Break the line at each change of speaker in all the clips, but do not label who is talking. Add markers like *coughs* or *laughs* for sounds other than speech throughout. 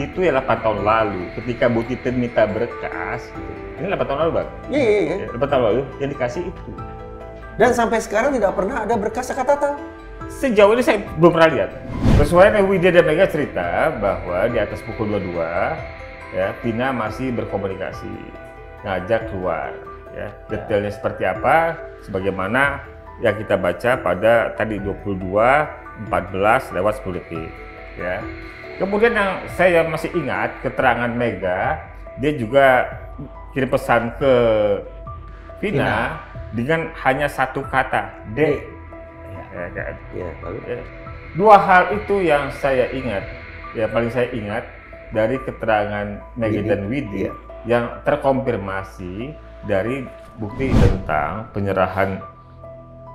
itu ya 8 tahun lalu ketika Bu Titin minta berkas gitu. ini 8 tahun lalu bang iya iya iya 8 iya, tahun lalu yang dikasih itu dan sampai sekarang tidak pernah ada berkas kata sejauh ini saya belum pernah lihat sesuai Widya dan Mega cerita bahwa di atas pukul 22 ya Pina masih berkomunikasi ngajak keluar ya detailnya seperti apa sebagaimana yang kita baca pada tadi 22 14 lewat 10 detik ya Kemudian yang saya masih ingat keterangan Mega, dia juga kirim pesan ke Vina, dengan hanya satu kata, D. Ya, kan? ya, ya. Dua hal itu yang saya ingat, ya paling saya ingat dari keterangan Mega dan Widi yang terkonfirmasi dari bukti tentang penyerahan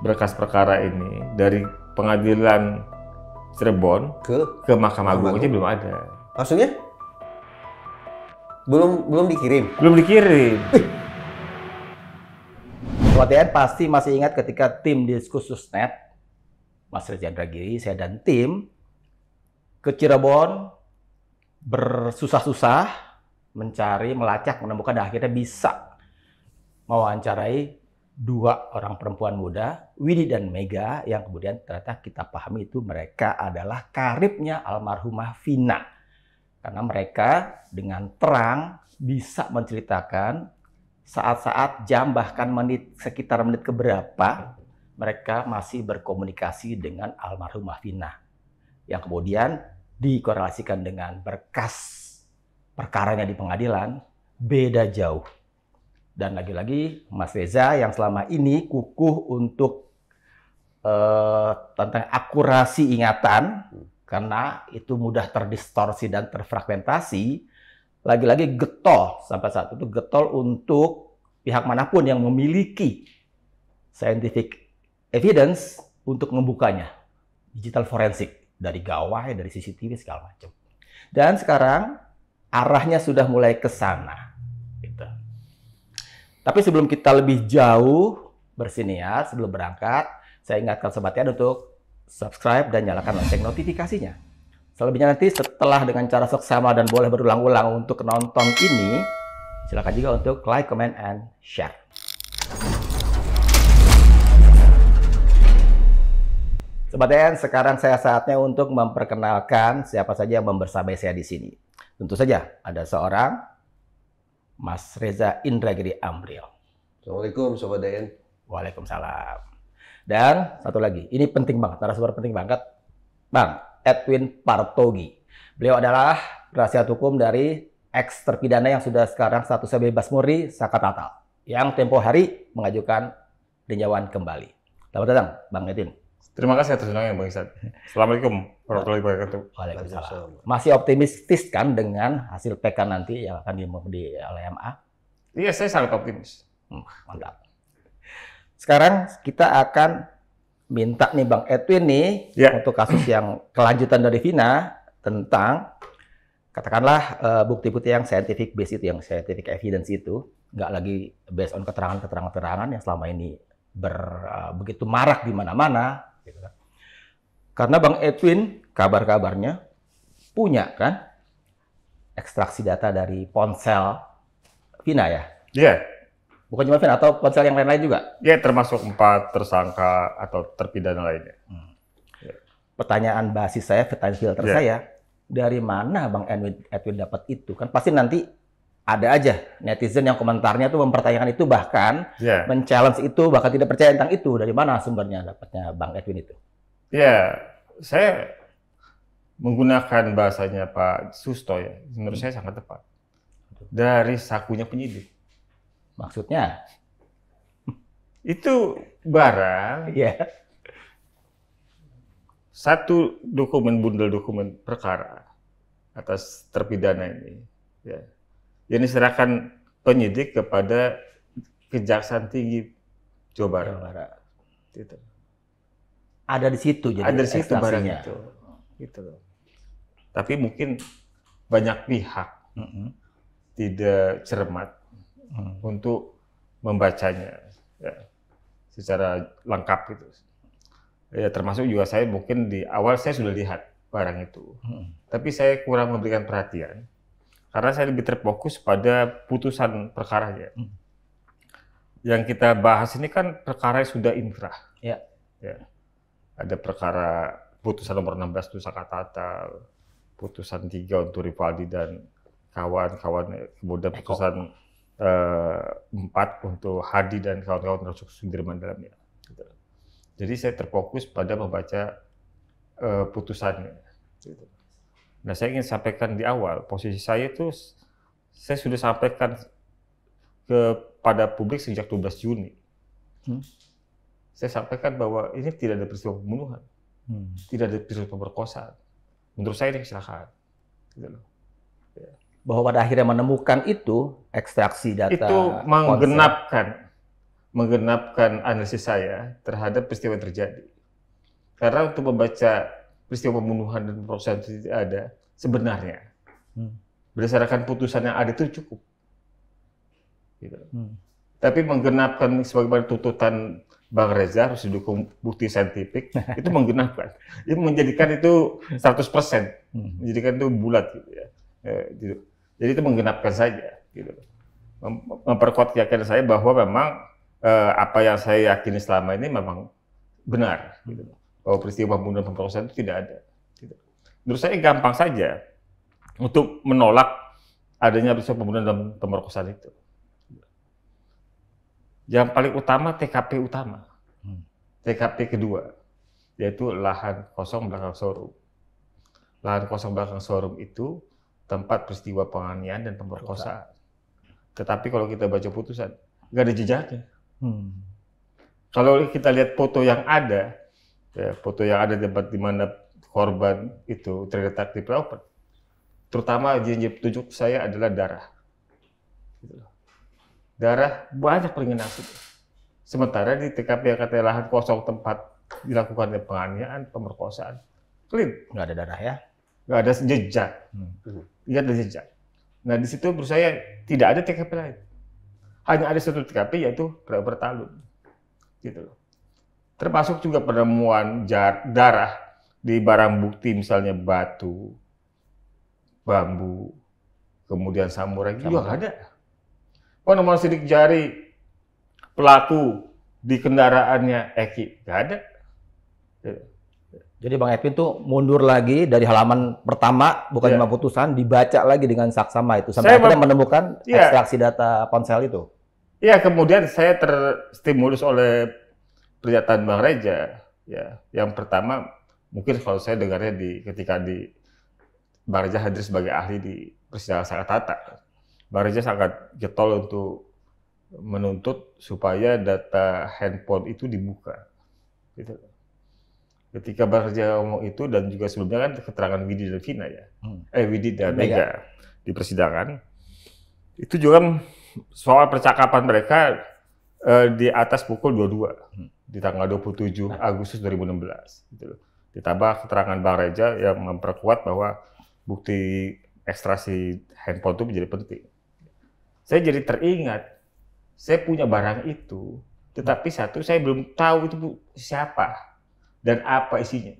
berkas perkara ini dari pengadilan Cirebon ke ke Mahkamah Agung aja belum ada.
Maksudnya?
Belum belum dikirim. Belum dikirim. Pelatihan pasti masih ingat ketika tim diskusus net Mas Reza Giri, saya dan tim ke Cirebon bersusah-susah mencari, melacak, menemukan dan akhirnya bisa mewawancarai dua orang perempuan muda, Widi dan Mega, yang kemudian ternyata kita pahami itu mereka adalah karibnya almarhumah Vina. Karena mereka dengan terang bisa menceritakan saat-saat jam bahkan menit sekitar menit keberapa mereka masih berkomunikasi dengan almarhumah Vina. Yang kemudian dikorelasikan dengan berkas perkaranya di pengadilan beda jauh dan lagi-lagi Mas Reza yang selama ini kukuh untuk uh, tentang akurasi ingatan karena itu mudah terdistorsi dan terfragmentasi. Lagi-lagi getol sampai saat itu getol untuk pihak manapun yang memiliki scientific evidence untuk membukanya. Digital forensik dari gawai, dari CCTV segala macam. Dan sekarang arahnya sudah mulai ke sana tapi sebelum kita lebih jauh bersiniar, ya, sebelum berangkat, saya ingatkan Sobat Yan untuk subscribe dan nyalakan lonceng notifikasinya. Selebihnya nanti setelah dengan cara seksama dan boleh berulang-ulang untuk nonton ini, silakan juga untuk like, comment, and share. Sobat Yan, sekarang saya saatnya untuk memperkenalkan siapa saja yang membersamai saya di sini. Tentu saja ada seorang Mas Reza Indragiri Amril.
Assalamualaikum Sobat Dayan. Waalaikumsalam.
Dan satu lagi, ini penting banget, narasumber penting banget. Bang Edwin Partogi. Beliau adalah penasihat hukum dari ex terpidana yang sudah sekarang statusnya bebas murni Sakatatal yang tempo hari mengajukan peninjauan kembali. Selamat datang, Bang Edwin. Terima kasih atas undangan Bang Ihsan. Assalamualaikum warahmatullahi wabarakatuh. Waalaikumsalam. Masih optimistis kan dengan hasil PK nanti yang akan di, di oleh MA? Iya, saya sangat optimis. Hmm, mantap. Sekarang kita akan minta nih Bang Edwin nih yeah. untuk kasus yang kelanjutan dari Vina tentang katakanlah eh, bukti-bukti yang scientific base itu, yang scientific evidence itu, nggak lagi based on keterangan-keterangan-keterangan yang selama ini ber, eh, begitu marak di mana-mana, gitu kan. Karena Bang Edwin kabar-kabarnya punya kan ekstraksi data dari ponsel Vina ya? Iya. Yeah. Bukan cuma Vina atau ponsel yang lain-lain juga? Iya, yeah, termasuk empat tersangka atau terpidana lainnya. Hmm. Yeah. Pertanyaan basis saya, pertanyaan filter yeah. saya, dari mana Bang Edwin, Edwin dapat itu? Kan pasti nanti ada aja netizen yang komentarnya tuh mempertanyakan itu bahkan yeah. men-challenge itu bahkan tidak percaya tentang itu dari mana sumbernya dapatnya Bang Edwin itu?
Ya, yeah, saya menggunakan bahasanya Pak Susto ya, menurut hmm. saya sangat tepat. Dari sakunya penyidik. Maksudnya? *laughs* Itu barang. ya Yeah. Satu dokumen bundel dokumen perkara atas terpidana ini. Ya. Yeah yang serahkan penyidik kepada Kejaksaan Tinggi Jawa Barat. Jawa Barat. Gitu. Ada di situ jadi Ada di situ barang itu. Gitu, gitu Tapi mungkin banyak pihak mm -hmm. tidak cermat mm untuk membacanya ya, secara lengkap gitu. Ya termasuk juga saya mungkin di awal saya sudah lihat barang itu, mm. tapi saya kurang memberikan perhatian karena saya lebih terfokus pada putusan ya. Hmm. Yang kita bahas ini kan perkara yang sudah inkrah.
Ya. ya.
Ada perkara putusan nomor 16 Nusaka Tata, putusan 3 untuk Rivaldi dan kawan-kawan, kemudian putusan eh, empat 4 untuk Hadi dan kawan-kawan termasuk Sudirman dalamnya. ya. Gitu. Jadi saya terfokus pada membaca eh, putusannya. Gitu. Nah, saya ingin sampaikan di awal, posisi saya itu saya sudah sampaikan kepada publik sejak 12 Juni. Hmm. Saya sampaikan bahwa ini tidak ada peristiwa pembunuhan,
hmm. tidak ada peristiwa pemerkosaan. Menurut saya ini kecelakaan. Gitu ya. Bahwa pada akhirnya menemukan itu ekstraksi data. Itu menggenapkan,
konsep. menggenapkan analisis saya terhadap peristiwa yang terjadi. Karena untuk membaca peristiwa pembunuhan dan proses tidak ada sebenarnya. Hmm. Berdasarkan putusan yang ada itu cukup. Gitu. Hmm. Tapi menggenapkan sebagaimana tuntutan Bang Reza harus didukung bukti saintifik, *laughs* itu menggenapkan. Itu menjadikan itu 100%, hmm. menjadikan itu bulat gitu ya. e, gitu. Jadi itu menggenapkan saja gitu. Memperkuat keyakinan saya bahwa memang e, apa yang saya yakini selama ini memang benar gitu bahwa peristiwa pembunuhan pemerkosaan itu tidak ada. Tidak. Menurut saya gampang saja untuk menolak adanya peristiwa pembunuhan dan pemerkosaan itu. Yang paling utama TKP utama, hmm. TKP kedua, yaitu lahan kosong belakang showroom. Lahan kosong belakang showroom itu tempat peristiwa penganiayaan dan pemerkosaan. Tetapi kalau kita baca putusan, nggak ada jejaknya. Hmm. Kalau kita lihat foto yang ada, ya, foto yang ada di tempat di mana korban itu terletak di proper. Terutama yang petunjuk saya adalah darah. Gitu darah banyak peringatan Sementara di TKP yang katanya lahan kosong tempat dilakukan penganiayaan, pemerkosaan, clean. Nggak ada darah ya? Nggak ada jejak. Hmm. Nggak ada jejak. Nah di situ menurut saya tidak ada TKP lain. Hanya ada satu TKP yaitu Perahu Talun. Gitu loh. Termasuk juga penemuan darah di barang bukti misalnya batu, bambu, kemudian samurai, samurai. juga ada. Penemuan sidik jari pelaku di kendaraannya Eki, gak ada.
Jadi Bang Edwin tuh mundur lagi dari halaman pertama, bukan yeah. cuma putusan, dibaca lagi dengan saksama itu. Sampai saya akhirnya menemukan yeah. ekstraksi data ponsel itu. Iya, kemudian
saya terstimulus oleh pernyataan Bang Reja ya yang pertama mungkin kalau saya dengarnya di ketika di Bang Reja hadir sebagai ahli di persidangan sangat tata Bang Reja sangat getol untuk menuntut supaya data handphone itu dibuka gitu ketika Bang Reja ngomong itu dan juga sebelumnya kan keterangan Widi dan Vina ya hmm. eh Widi dan Mega di persidangan itu juga soal percakapan mereka eh, di atas pukul 22 hmm di tanggal 27 Agustus 2016 gitu loh. Ditambah keterangan Bang Reja yang memperkuat bahwa bukti ekstrasi handphone itu menjadi penting. Saya jadi teringat saya punya barang itu, tetapi satu saya belum tahu itu siapa dan apa isinya.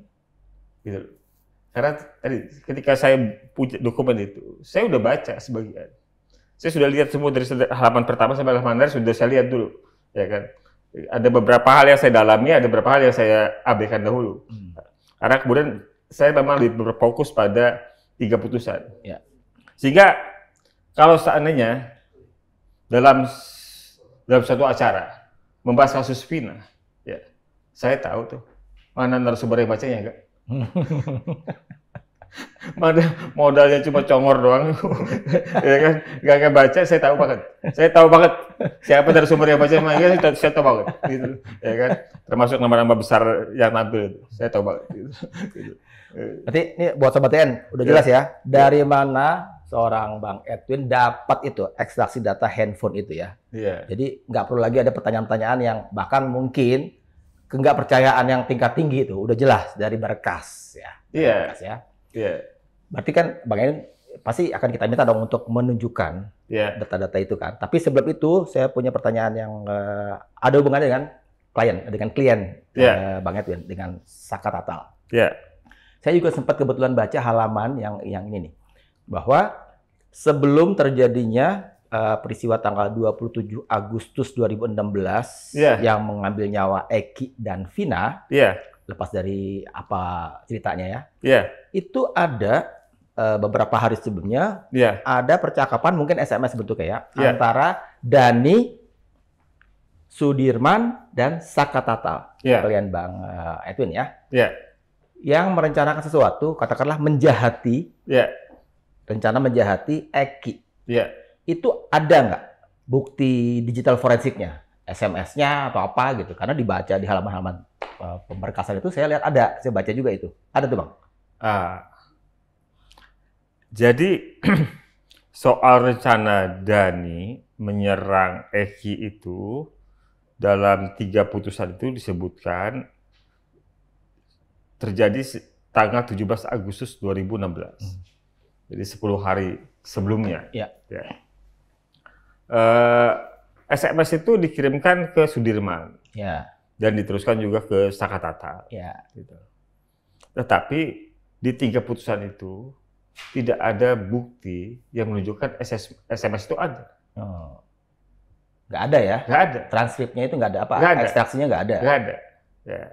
Gitu loh. Karena tadi ketika saya punya dokumen itu, saya sudah baca sebagian. Saya sudah lihat semua dari halaman pertama sampai halaman terakhir sudah saya lihat dulu, ya kan ada beberapa hal yang saya dalami, ada beberapa hal yang saya abaikan dahulu. Hmm. Karena kemudian saya memang lebih berfokus pada tiga putusan. Ya. Sehingga kalau seandainya dalam dalam satu acara membahas kasus Vina, ya, saya tahu tuh mana narasumber yang bacanya enggak. *laughs* modalnya cuma congor doang *laughs* ya kan kayak ngebaca saya tahu banget saya tahu banget siapa dari sumber yang baca emang saya, tahu, saya tahu banget gitu ya kan termasuk nama-nama besar yang tampil saya tahu banget
gitu. gitu. Berarti ini buat sobat TN udah jelas ya, ya dari ya. mana seorang Bang Edwin dapat itu ekstraksi data handphone itu ya. ya. Jadi nggak perlu lagi ada pertanyaan-pertanyaan yang bahkan mungkin nggak percayaan yang tingkat tinggi itu udah jelas dari berkas ya. Iya. Yeah. Berkas ya. Yeah. Berarti kan Bang En pasti akan kita minta dong untuk menunjukkan iya. data-data yeah. itu kan. Tapi sebelum itu saya punya pertanyaan yang uh, ada hubungannya dengan klien, dengan klien yeah. Iya. uh, Bang Edwin dengan Saka Tatal. Yeah. Saya juga sempat kebetulan baca halaman yang yang ini nih bahwa sebelum terjadinya uh, peristiwa tanggal 27 Agustus 2016 yeah. yang mengambil nyawa Eki dan Vina. Yeah lepas dari apa ceritanya ya. Iya. Yeah. Itu ada uh, beberapa hari sebelumnya yeah. ada percakapan mungkin SMS bentuknya ya yeah. antara Dani Sudirman dan Sakatata. Yeah. Kalian Bang uh, Edwin ya. Iya. Yeah. Yang merencanakan sesuatu katakanlah menjahati. Iya. Yeah. Rencana menjahati Eki. Iya. Yeah. Itu ada nggak bukti digital forensiknya? SMS-nya atau apa gitu karena dibaca di halaman-halaman uh, pemberkasan itu saya lihat ada saya baca juga itu ada tuh bang uh, jadi *clears throat*
soal rencana Dani menyerang Eki itu dalam tiga putusan itu disebutkan terjadi tanggal 17 Agustus 2016. Hmm. Jadi 10 hari sebelumnya. Ya. ya. Uh, SMS itu dikirimkan ke Sudirman. Ya. Dan diteruskan juga ke Sakatata.
Ya. Gitu.
Tetapi di tiga putusan itu tidak ada bukti yang menunjukkan SMS itu ada. Oh. ada ya? Nggak ada. Transkripnya itu nggak ada apa? Gak ada. Ekstraksinya nggak ada? Nggak ada. Ya.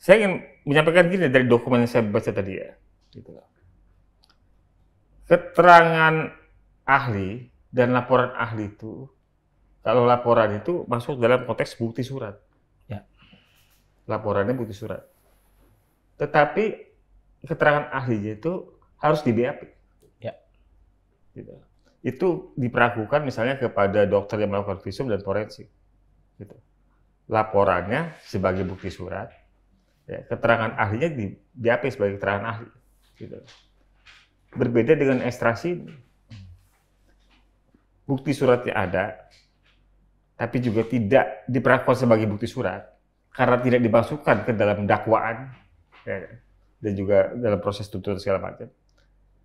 Saya ingin menyampaikan gini dari dokumen yang saya baca tadi ya. Gitu. Keterangan ahli dan laporan ahli itu kalau laporan itu masuk dalam konteks bukti surat. Ya. Laporannya bukti surat. Tetapi keterangan ahlinya itu harus di BAP. Ya. Gitu. Itu diperagukan misalnya kepada dokter yang melakukan visum dan forensik. Gitu. Laporannya sebagai bukti surat, ya, keterangan ahlinya di BAP sebagai keterangan ahli. Gitu. Berbeda dengan ekstrasi, bukti suratnya ada, tapi juga tidak diperlakukan sebagai bukti surat karena tidak dimasukkan ke dalam dakwaan ya, kan? dan juga dalam proses tuntutan segala macam.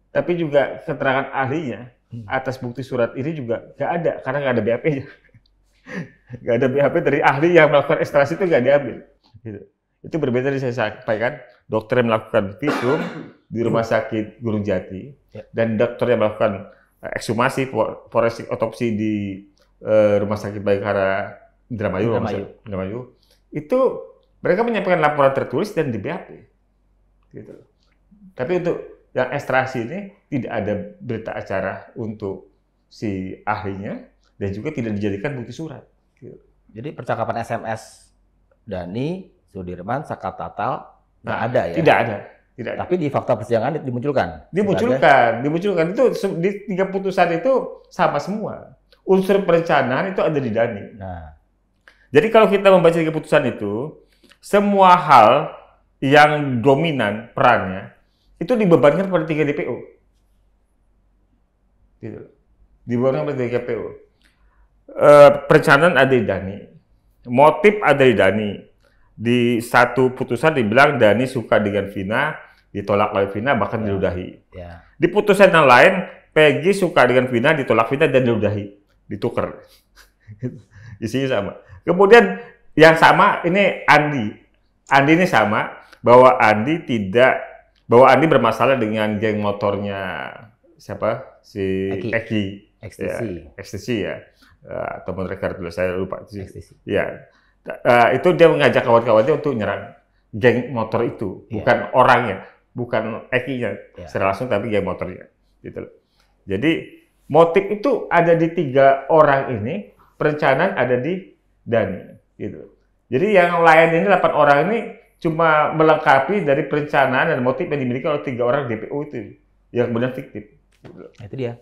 Tapi juga keterangan ahlinya hmm. atas bukti surat ini juga nggak ada karena nggak ada BAP-nya. *laughs* Nggak ada BAP dari ahli yang melakukan ekstrasi itu nggak diambil. Gitu. Itu berbeda dari saya sampaikan, dokter yang melakukan visum di rumah iya. sakit Gunung Jati iya. dan dokter yang melakukan eh, ekshumasi forensik otopsi di Eh, rumah Sakit Bayangkara Indramayu, Indramayu. Indramayu, itu mereka menyampaikan laporan tertulis dan di BAP. Gitu. Tapi untuk yang ekstrasi ini tidak ada berita acara untuk si ahlinya dan juga tidak dijadikan bukti surat.
Gitu. Jadi percakapan SMS Dani Sudirman Sakatatal nggak nah, ada ya? Tidak ada. Tidak ada. Tapi di fakta persidangan dimunculkan. Dimunculkan, dimunculkan itu
di tiga putusan itu sama semua unsur perencanaan itu ada di Dani. Nah. Jadi kalau kita membaca keputusan itu, semua hal yang dominan perannya itu dibebankan pada tiga DPO. Gitu. Dibebankan pada tiga DPO. E, eh, perencanaan ada di Dani, motif ada di Dani. Di satu putusan dibilang Dani suka dengan Vina, ditolak oleh Vina bahkan ya. diludahi. Ya. Di putusan yang lain Peggy suka dengan Vina, ditolak Vina dan diludahi ditukar. *laughs* Isinya sama. Kemudian yang sama ini Andi. Andi ini sama bahwa Andi tidak bahwa Andi bermasalah dengan geng motornya siapa si Eki, Eki. ekstasi ya, ekstasi ya uh, atau dulu saya lupa ekstasi ya uh, itu dia mengajak kawan-kawannya untuk nyerang geng motor itu ya. bukan orangnya bukan Eki nya yeah. secara langsung tapi geng motornya gitu jadi motif itu ada di tiga orang ini, perencanaan ada di Dani. Gitu. Jadi yang lain ini delapan orang ini cuma melengkapi dari perencanaan dan motif yang dimiliki oleh tiga orang DPO itu yang kemudian fiktif.
Itu dia.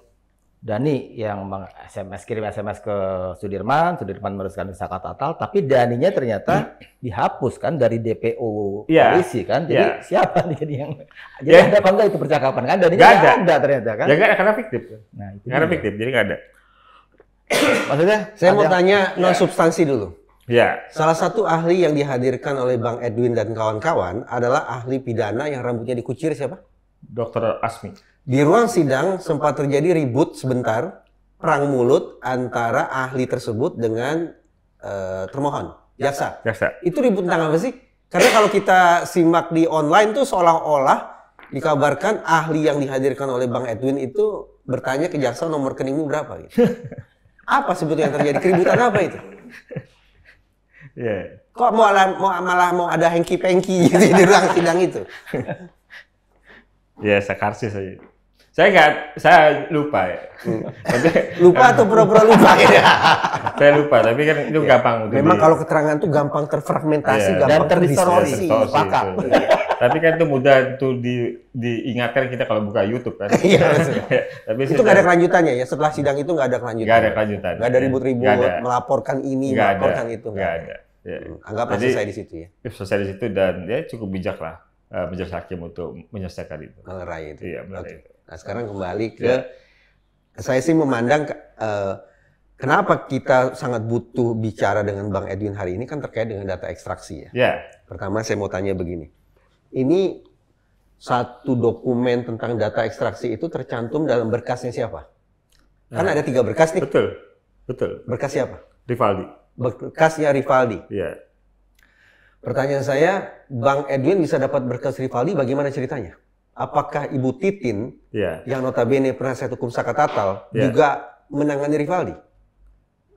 Dani yang SMS kirim SMS ke Sudirman, Sudirman meneruskan zakat Natal, tapi Daninya ternyata hmm. dihapus kan dari DPO yeah. polisi kan. Jadi yeah. siapa nih jadi yang jadi yeah. ada apa enggak itu percakapan kan? Daninya nggak ada. ada ternyata kan. Ya karena
fiktif.
Nah, itu karena fiktif jadi nggak ada.
Maksudnya saya ada mau tanya ya. non substansi dulu. Ya. Salah satu ahli yang dihadirkan oleh Bang Edwin dan kawan-kawan adalah ahli pidana yang rambutnya dikucir siapa? Dokter Asmi. Di ruang sidang sempat terjadi ribut sebentar, perang mulut antara ahli tersebut dengan uh, termohon, jaksa. Jaksa. Itu ribut tentang apa sih? Karena kalau kita simak di online tuh seolah-olah dikabarkan ahli yang dihadirkan oleh Bang Edwin itu bertanya ke jaksa nomor rekeningmu berapa gitu. *laughs* Apa sebetulnya yang terjadi? Keributan apa itu? Yeah. Kok malah, mau, malah mau ada hengki-pengki gitu di ruang sidang itu?
ya, yeah, sekarsis aja
saya nggak saya
lupa ya. lupa atau pura-pura *laughs* lupa ya. saya lupa tapi kan itu ya. gampang memang kalau
keterangan itu gampang terfragmentasi ya, gampang terdisorsi iya, iya.
tapi kan itu mudah tuh di diingatkan kita kalau buka YouTube kan ya, *laughs* tapi itu nggak ada kelanjutannya ya setelah sidang itu nggak ada kelanjutan nggak ada kelanjutan nggak ada iya. ribut-ribut
melaporkan ini gak melaporkan ada. itu nggak ada, Ya. Hmm, anggap selesai di situ ya.
ya selesai di situ dan ya cukup bijak lah
uh, eh, majelis hakim untuk menyelesaikan itu melerai itu iya melerai okay. itu Nah sekarang kembali ke yeah. saya sih memandang uh, kenapa kita sangat butuh bicara dengan Bang Edwin hari ini kan terkait dengan data ekstraksi ya. Yeah. Pertama saya mau tanya begini, ini satu dokumen tentang data ekstraksi itu tercantum dalam berkasnya siapa? Karena kan nah. ada tiga berkas nih. Betul, betul. Berkas siapa? Rivaldi. Berkasnya Rivaldi. Iya. Pertanyaan saya, Bang Edwin bisa dapat berkas Rivaldi bagaimana ceritanya? apakah Ibu Titin yeah. yang notabene penasihat hukum Sakatatal yeah. juga menangani Rivaldi?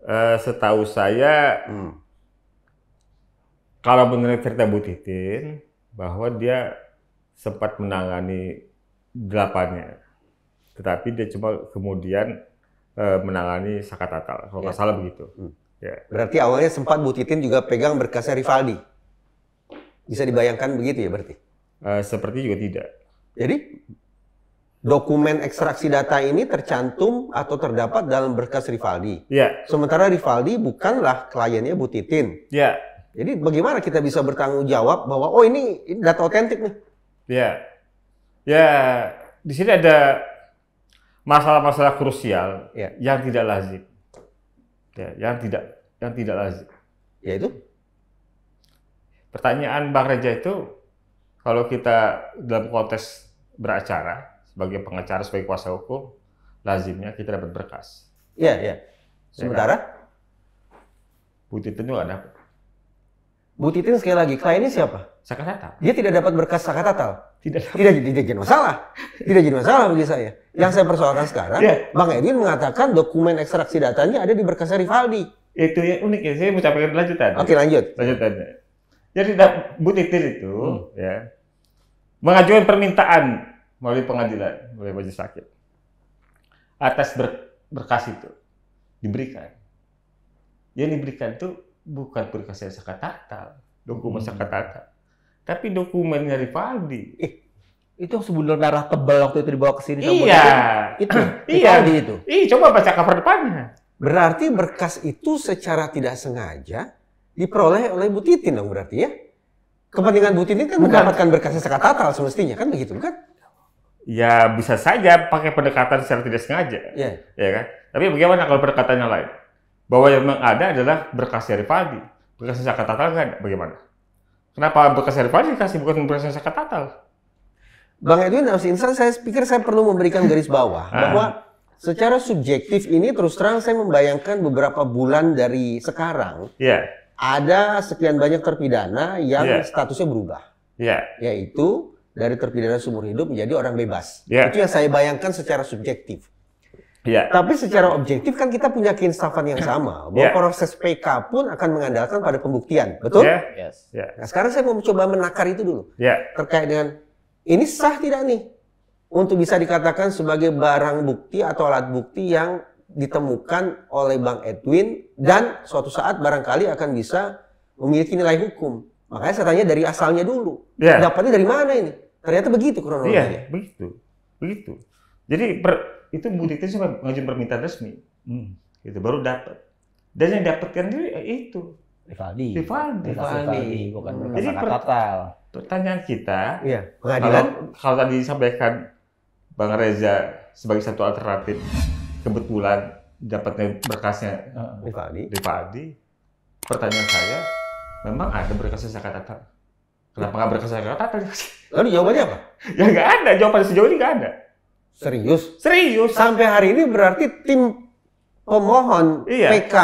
Uh, setahu saya,
hmm. kalau menurut cerita Ibu Titin, bahwa dia sempat menangani delapannya, tetapi dia
cuma kemudian uh, menangani Sakatatal, kalau nggak yeah. salah begitu. Hmm. Yeah. Berarti awalnya sempat Bu Titin juga pegang berkasnya Rivaldi. Bisa dibayangkan begitu ya berarti? Uh, seperti juga tidak. Jadi dokumen ekstraksi data ini tercantum atau terdapat dalam berkas Rivaldi. Ya. Sementara Rivaldi bukanlah kliennya Bu Titin. Ya. Jadi bagaimana kita bisa bertanggung jawab bahwa oh ini, ini data otentik nih?
Ya, ya di sini ada masalah-masalah krusial ya. yang tidak lazim, ya, yang tidak yang tidak lazim. Yaitu pertanyaan Bang Reja itu kalau kita dalam konteks beracara sebagai pengacara sebagai kuasa hukum lazimnya kita dapat berkas.
Iya iya. Ya kan? Sementara ya, Bu Titin juga dapat. Bu Titin sekali lagi kliennya iya. siapa? Sakatatal. Dia tidak dapat berkas sakatatal. Tidak. Dapat. Tidak, tidak jadi masalah. Tidak jadi masalah bagi saya. Yang saya persoalkan sekarang, ya. Bang Edwin mengatakan dokumen ekstraksi datanya ada di berkas Rivaldi. Itu yang unik ya. Saya mau capai lanjutan. Oke, lanjut. Lanjutan. Jadi Bu Titin itu hmm.
ya mengajukan permintaan melalui pengadilan, melalui majelis sakit Atas ber, berkas itu diberikan. Yang diberikan itu bukan berkas yang sakat tatal, dokumen hmm. tatal. Tapi dokumen dari
Valdi. Eh, itu sebelum darah tebal waktu itu dibawa ke sini. Iya. Itu, *clears throat* iya. itu. Iya, coba baca cover depannya. Berarti berkas itu secara tidak sengaja diperoleh oleh Bu Titin dong berarti ya? Kepentingan Bu Titin kan bukan. mendapatkan berkasnya sekatatal semestinya kan begitu kan?
ya bisa saja pakai pendekatan secara tidak sengaja. Yeah. Ya kan? Tapi bagaimana kalau pendekatannya lain? Bahwa yang memang ada adalah berkas dari pagi Berkas saka tatal nggak Bagaimana? Kenapa berkas dari pagi dikasih bukan berkas
saka tatal? Bang Edwin harus insan, saya pikir saya perlu memberikan garis bawah ah. bahwa secara subjektif ini terus terang saya membayangkan beberapa bulan dari sekarang yeah. ada sekian banyak terpidana yang yeah. statusnya berubah. Yeah. Yaitu dari terpidana seumur hidup menjadi orang bebas. Yeah. Itu yang saya bayangkan secara subjektif. Yeah. Tapi secara objektif kan kita punya keinsafan yang sama bahwa yeah. proses PK pun akan mengandalkan pada pembuktian, betul? Yeah. Yes. Yeah. Nah, sekarang saya mau mencoba menakar itu dulu yeah. terkait dengan ini sah tidak nih untuk bisa dikatakan sebagai barang bukti atau alat bukti yang ditemukan oleh Bang Edwin dan suatu saat barangkali akan bisa memiliki nilai hukum. Makanya saya tanya dari asalnya dulu. Yeah. Dapatnya dari mana ini? Ternyata begitu kronologinya. Iya,
begitu. Begitu.
Jadi per, itu
mudik itu cuma ngajuin permintaan resmi. Hmm. Itu baru dapat. Dan yang dapatkan itu ya
itu Rivaldi. Rivaldi. Rivaldi. Bukan hmm. Jadi per,
pertanyaan kita, iya. pengadilan kalau, kalau tadi disampaikan Bang Reza sebagai satu alternatif kebetulan dapatnya berkasnya Rivaldi. Rivaldi. Pertanyaan saya, memang ada berkasnya sisa Kenapa nggak berkesan?
Lalu jawabannya apa? Ya nggak ada, jawaban sejauh ini nggak ada. Serius? Serius. Sampai hari ini berarti tim pemohon iya. PK,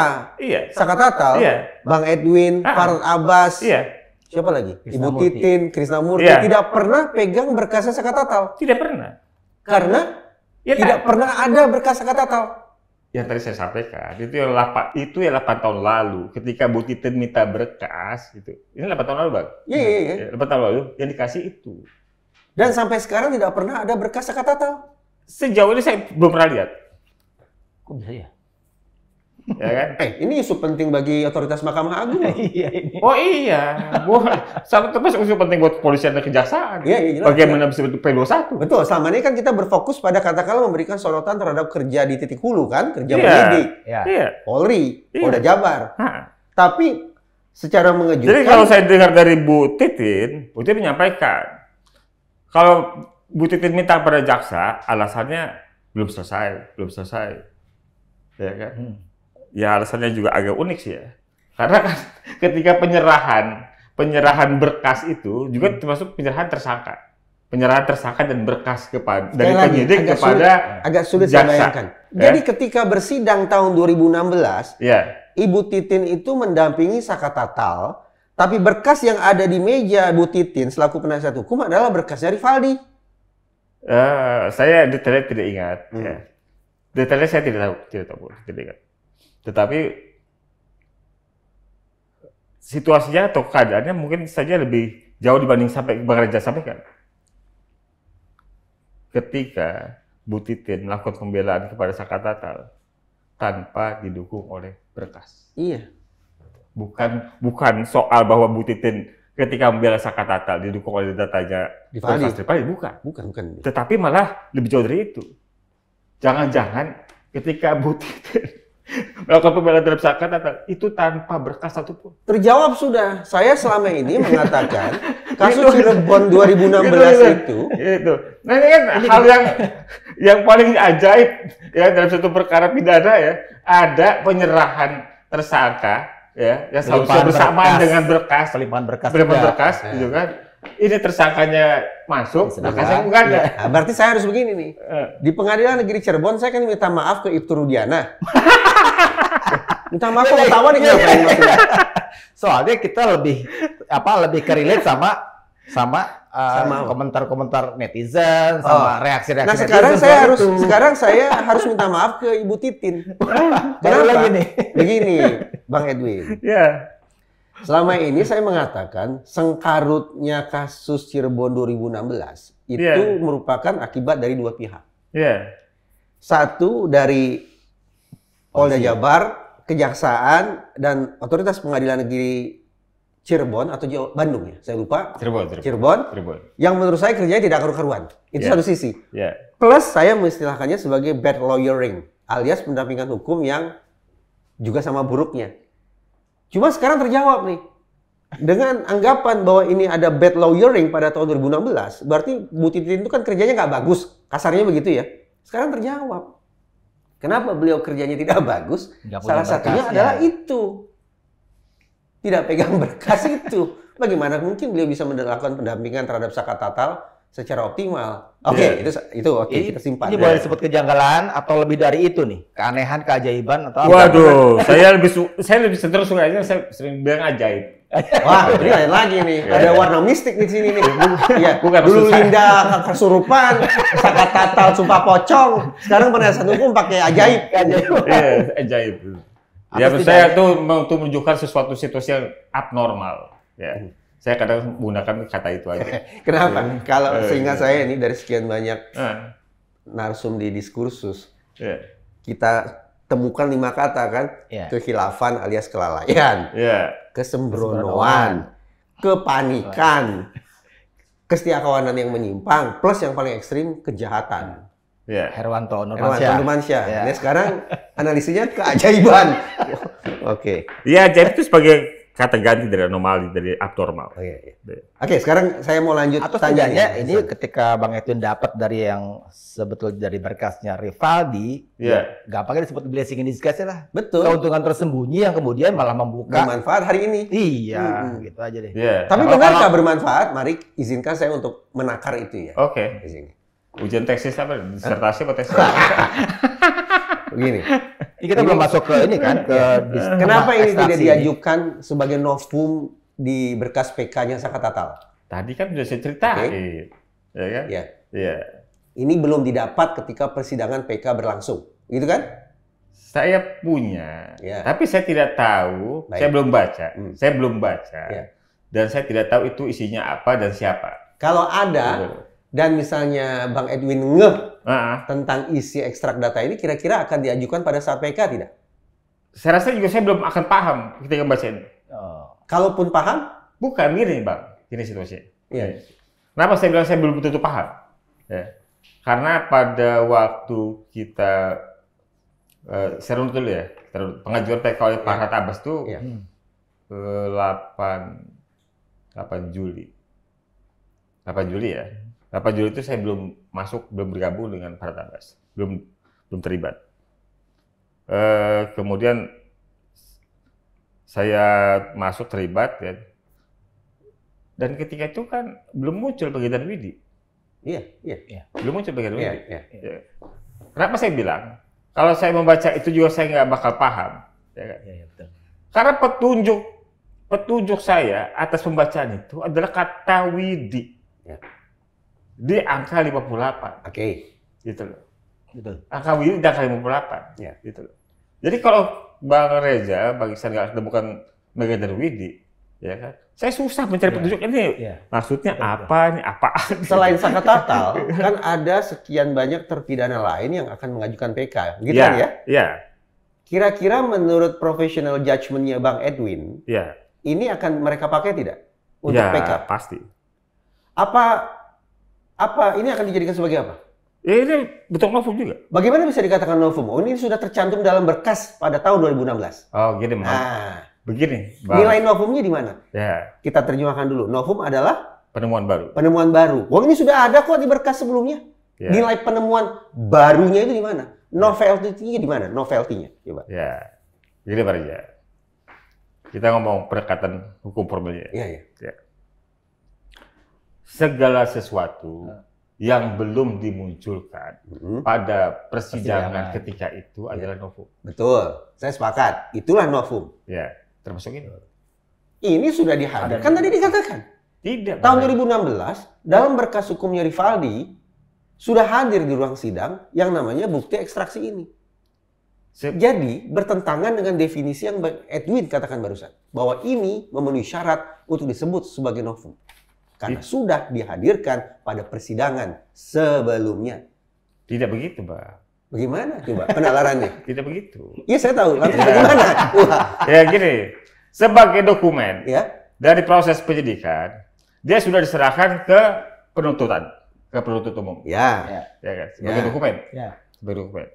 iya. Tatal, iya. Bang Edwin, ah. Farud Abbas, iya. siapa lagi? Krisna Ibu Murti. Titin, Krisna Murti, iya. tidak pernah pegang Saka Tatal. Tidak pernah. Karena ya, tidak pernah ada berkas Tatal
yang tadi saya sampaikan itu yang 8 itu ya 8 tahun lalu ketika Bu titin minta berkas itu ini 8 tahun lalu bang iya iya iya 8 ya, tahun lalu yang dikasih
itu dan sampai sekarang tidak pernah ada berkas kata tahu sejauh ini saya belum pernah lihat kok bisa ya ya kan? Eh, ini isu penting bagi otoritas Mahkamah Agung. *laughs* iya, Oh iya, satu termasuk isu penting buat kepolisian dan kejaksaan. Iya, iya, iya, Bagaimana iya. bisa bentuk P21? Betul, selama ini kan kita berfokus pada katakanlah memberikan sorotan terhadap kerja di titik hulu kan, kerja iya, penyidik, iya. iya. Polri, iya. Polda Jabar. Tapi secara mengejutkan. Jadi kalau saya dengar
dari Bu Titin, Bu Titin menyampaikan kalau Bu Titin minta pada jaksa, alasannya belum selesai, belum selesai. Ya kan? Hmm ya alasannya juga agak unik sih ya. Karena kan *laughs* ketika penyerahan, penyerahan berkas itu juga hmm. termasuk penyerahan tersangka. Penyerahan tersangka dan berkas kepada dari lagi, penyidik agak kepada sulit, agak sulit jaksa. Bayangkan. Ya. Jadi
ketika bersidang tahun 2016, ya. Ibu Titin itu mendampingi Saka Tatal, tapi berkas yang ada di meja Ibu Titin selaku penasihat hukum adalah berkas dari Rivaldi.
Uh, eh, saya detailnya tidak ingat. Hmm. Ya. Detailnya saya tidak tahu, tidak tahu, tidak ingat. Tetapi situasinya atau keadaannya mungkin saja lebih jauh dibanding sampai bekerja sampai kan? Ketika Butitin melakukan pembelaan kepada Saka Tatal tanpa didukung oleh berkas. Iya. Bukan bukan soal bahwa Butitin ketika membela Saka Tatal didukung oleh datanya Rifali. Rifali bukan. Bukan, bukan. Tetapi malah lebih jauh dari itu. Jangan-jangan ketika Butitin melakukan pembelaan terhadap zakat atau itu tanpa berkas
satupun. Terjawab sudah. Saya selama ini *laughs* mengatakan gitu. kasus Cirebon 2016 gitu, ribu enam gitu. itu. Itu. Nah ini kan hal yang yang paling ajaib
ya dalam satu perkara pidana ya ada penyerahan tersangka ya yang selalu bersamaan dengan
berkas pelimpahan berkas pelimpahan berkas, berkas iya. gitu kan ini tersangkanya masuk, maka saya Ya. berarti saya harus begini nih. Eh. Di pengadilan negeri Cirebon saya kan minta maaf ke Ibtu Rudiana. *laughs* minta maaf kok ketawa nih kenapa?
Soalnya kita lebih apa lebih kerelate sama sama eh, komentar-komentar uh, netizen oh. sama reaksi-reaksi Nah, sekarang saya harus
itu. sekarang saya harus minta maaf ke Ibu Titin. *laughs*
Kenapa? Lagi nih. Begini, Bang Edwin. Ya.
Yeah Selama ini saya mengatakan sengkarutnya kasus Cirebon 2016 itu yeah. merupakan akibat dari dua pihak. Yeah. Satu dari Polda Jabar, kejaksaan dan otoritas pengadilan negeri Cirebon atau Bandung ya, saya lupa. Cirebon, Cirebon. Cirebon. Cirebon. Yang menurut saya kerjanya tidak karu-karuan. Itu yeah. satu sisi. Yeah. Plus saya mengistilahkannya sebagai bad lawyering, alias pendampingan hukum yang juga sama buruknya. Cuma sekarang terjawab nih. Dengan anggapan bahwa ini ada bad lawyering pada tahun 2016, berarti Bu Titin itu kan kerjanya nggak bagus. Kasarnya begitu ya. Sekarang terjawab. Kenapa beliau kerjanya tidak bagus? Tidak Salah satunya berkas, adalah ya. itu. Tidak pegang *laughs* berkas itu. Bagaimana mungkin beliau bisa melakukan pendampingan terhadap Saka
Tatal secara optimal. Oke, okay, ya, yeah. itu itu oke okay, kita simpan. Ini boleh ya. disebut kejanggalan atau lebih dari itu nih, keanehan, keajaiban atau Waduh, apa? saya lebih saya lebih terus sukanya saya sering bilang ajaib. *laughs* Wah, ini lain lagi nih. Yeah. Ada warna mistik di sini nih. *laughs* Iya,
bukan dulu Linda kesurupan, sakat tatal sumpah pocong. Sekarang penasihat hukum pakai ajaib. *laughs* Ajaib. Iya, ajaib. Ya, saya
tuh mau menunjukkan sesuatu situasi yang abnormal. Ya. Hmm. Saya kadang menggunakan kata itu aja. *laughs* Kenapa? Ya. Kalau uh, eh, sehingga uh, eh, saya
ini dari sekian banyak uh, narsum di diskursus, uh, kita temukan lima kata kan, yeah. kehilafan alias kelalaian, yeah. Iya. kesembronoan, kepanikan, kesetiakawanan yang menyimpang, plus yang paling ekstrim kejahatan.
Yeah. Herwanto Nurmansyah. Herwanto
Nurmansyah. Yeah. Iya. Nah sekarang analisinya keajaiban. *laughs* Oke.
okay. Iya, jadi
itu
sebagai kata ganti dari anomali, dari abnormal. Oh, iya, iya. Iya. Oke, okay,
okay. sekarang saya mau lanjut. Atau tanyanya ya, ini misalnya. ketika Bang Edwin dapat dari yang sebetulnya dari berkasnya Rivaldi, yeah. ya, gampangnya disebut blessing in disguise lah. Betul. Keuntungan tersembunyi yang kemudian malah membuka. Bermanfaat hari ini. Iya, hmm. gitu aja
deh. Yeah. Tapi benar benarkah bermanfaat? Mari izinkan saya untuk menakar itu ya. Oke. Okay. Ujian tesis apa? Disertasi apa tesis? *laughs* Begini
ini kita ini, belum masuk ke ini kan ke iya. Kenapa ini tidak diajukan
sebagai novum di berkas PK-nya Sakatatal? Tadi kan sudah saya cerita. Okay. Ya kan? Ya. ya. Ini belum didapat ketika persidangan PK berlangsung. Gitu kan? Saya punya, ya. tapi saya tidak tahu, Baik. saya belum baca. Hmm. Saya belum baca. Ya. Dan saya tidak tahu itu isinya apa dan siapa. Kalau ada, dan misalnya Bang Edwin ngeh uh-huh. tentang isi ekstrak data ini kira-kira akan diajukan pada saat PK tidak? Saya rasa juga saya belum akan paham ketika membaca ini. Oh. Kalaupun paham? Bukan gini Bang,
gini situasi. Iya. Kenapa saya bilang saya belum tentu paham? Ya. Karena pada waktu kita uh, saya runut dulu ya, pengajuan PK oleh Pak Rata Abbas itu yeah. 8 8 Juli. 8 Juli ya. 8 Juli itu saya belum masuk, belum bergabung dengan para belum belum terlibat. E, kemudian saya masuk terlibat ya. Dan ketika itu kan belum muncul Pegidar Widi. Iya, iya, iya. Belum muncul Pegidar iya, Widi. Iya, iya, Kenapa saya bilang? Kalau saya membaca itu juga saya nggak bakal paham.
Ya kan? iya, iya, betul.
Karena petunjuk petunjuk saya atas pembacaan itu adalah kata Widi. Ya di angka 58. Oke. Okay. Gitu loh. Betul. Angka begini di angka 58. Ya. Gitu loh. Jadi kalau Bang Reza, Bang Iksan nggak bukan
Mega dari Widi, ya kan?
Saya susah mencari ya. petunjuk ini. Ya.
Maksudnya betul, ya, ya. apa? Ini Apa? Selain saka *laughs* tatal, kan ada sekian banyak terpidana lain yang akan mengajukan PK, gitu ya, kan ya? ya. Kira-kira menurut professional judgment Bang Edwin, ya. ini akan mereka pakai tidak untuk ya, PK? pasti. Apa apa ini akan dijadikan sebagai apa? Ya, ini betul novum juga. Bagaimana bisa dikatakan novum? Oh, ini sudah tercantum dalam berkas pada tahun 2016. Oh, gini, Mas. Nah, begini. Bang. Nilai novumnya di mana? Ya. Kita terjemahkan dulu. Novum adalah penemuan baru. Penemuan baru. Wong oh, ini sudah ada kok di berkas sebelumnya. Ya. Nilai penemuan barunya itu di mana? Novelty-nya di mana? Novelty-nya. Coba. Ya. gini Pak kita
ngomong perkataan hukum formalnya. Iya, iya. Ya segala sesuatu yang belum dimunculkan hmm. pada persidangan, persidangan
ketika itu ya. adalah novum. Betul, saya sepakat. Itulah novum. Ya, termasuk ini. Ini sudah dihadirkan tadi dikatakan. Tidak. Tahun bahaya. 2016 dalam berkas hukumnya Rivaldi sudah hadir di ruang sidang yang namanya bukti ekstraksi ini. Sip. Jadi bertentangan dengan definisi yang Edwin katakan barusan bahwa ini memenuhi syarat untuk disebut sebagai novum karena hmm. sudah dihadirkan pada persidangan sebelumnya. Tidak begitu, Pak. Bagaimana coba penalarannya? *laughs* Tidak begitu. Iya, saya tahu. Lalu ya. bagaimana? Iya. Wah. Ya gini,
sebagai dokumen ya? dari proses penyidikan, dia sudah diserahkan ke penuntutan, ke penuntut umum. Ya. Ya, ya kan? Ya. Sebagai ya. dokumen. Ya. Sebagai dokumen.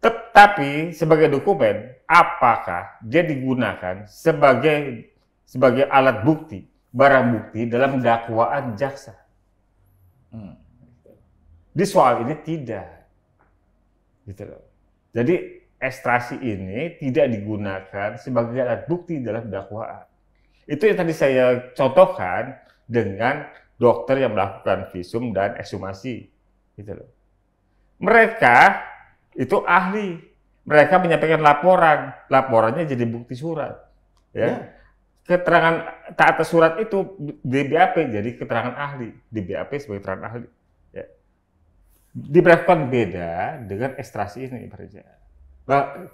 Tetapi sebagai dokumen, apakah dia digunakan sebagai sebagai alat bukti barang bukti dalam dakwaan jaksa. Hmm. Di soal ini tidak. Gitu loh. Jadi ekstrasi ini tidak digunakan sebagai alat bukti dalam dakwaan. Itu yang tadi saya contohkan dengan dokter yang melakukan visum dan ekshumasi. Gitu loh. Mereka itu ahli. Mereka menyampaikan laporan. Laporannya jadi bukti surat. Ya. ya keterangan tak atas surat itu di BAP jadi keterangan ahli di BAP sebagai keterangan ahli ya. diperlakukan beda dengan ekstrasi ini kerja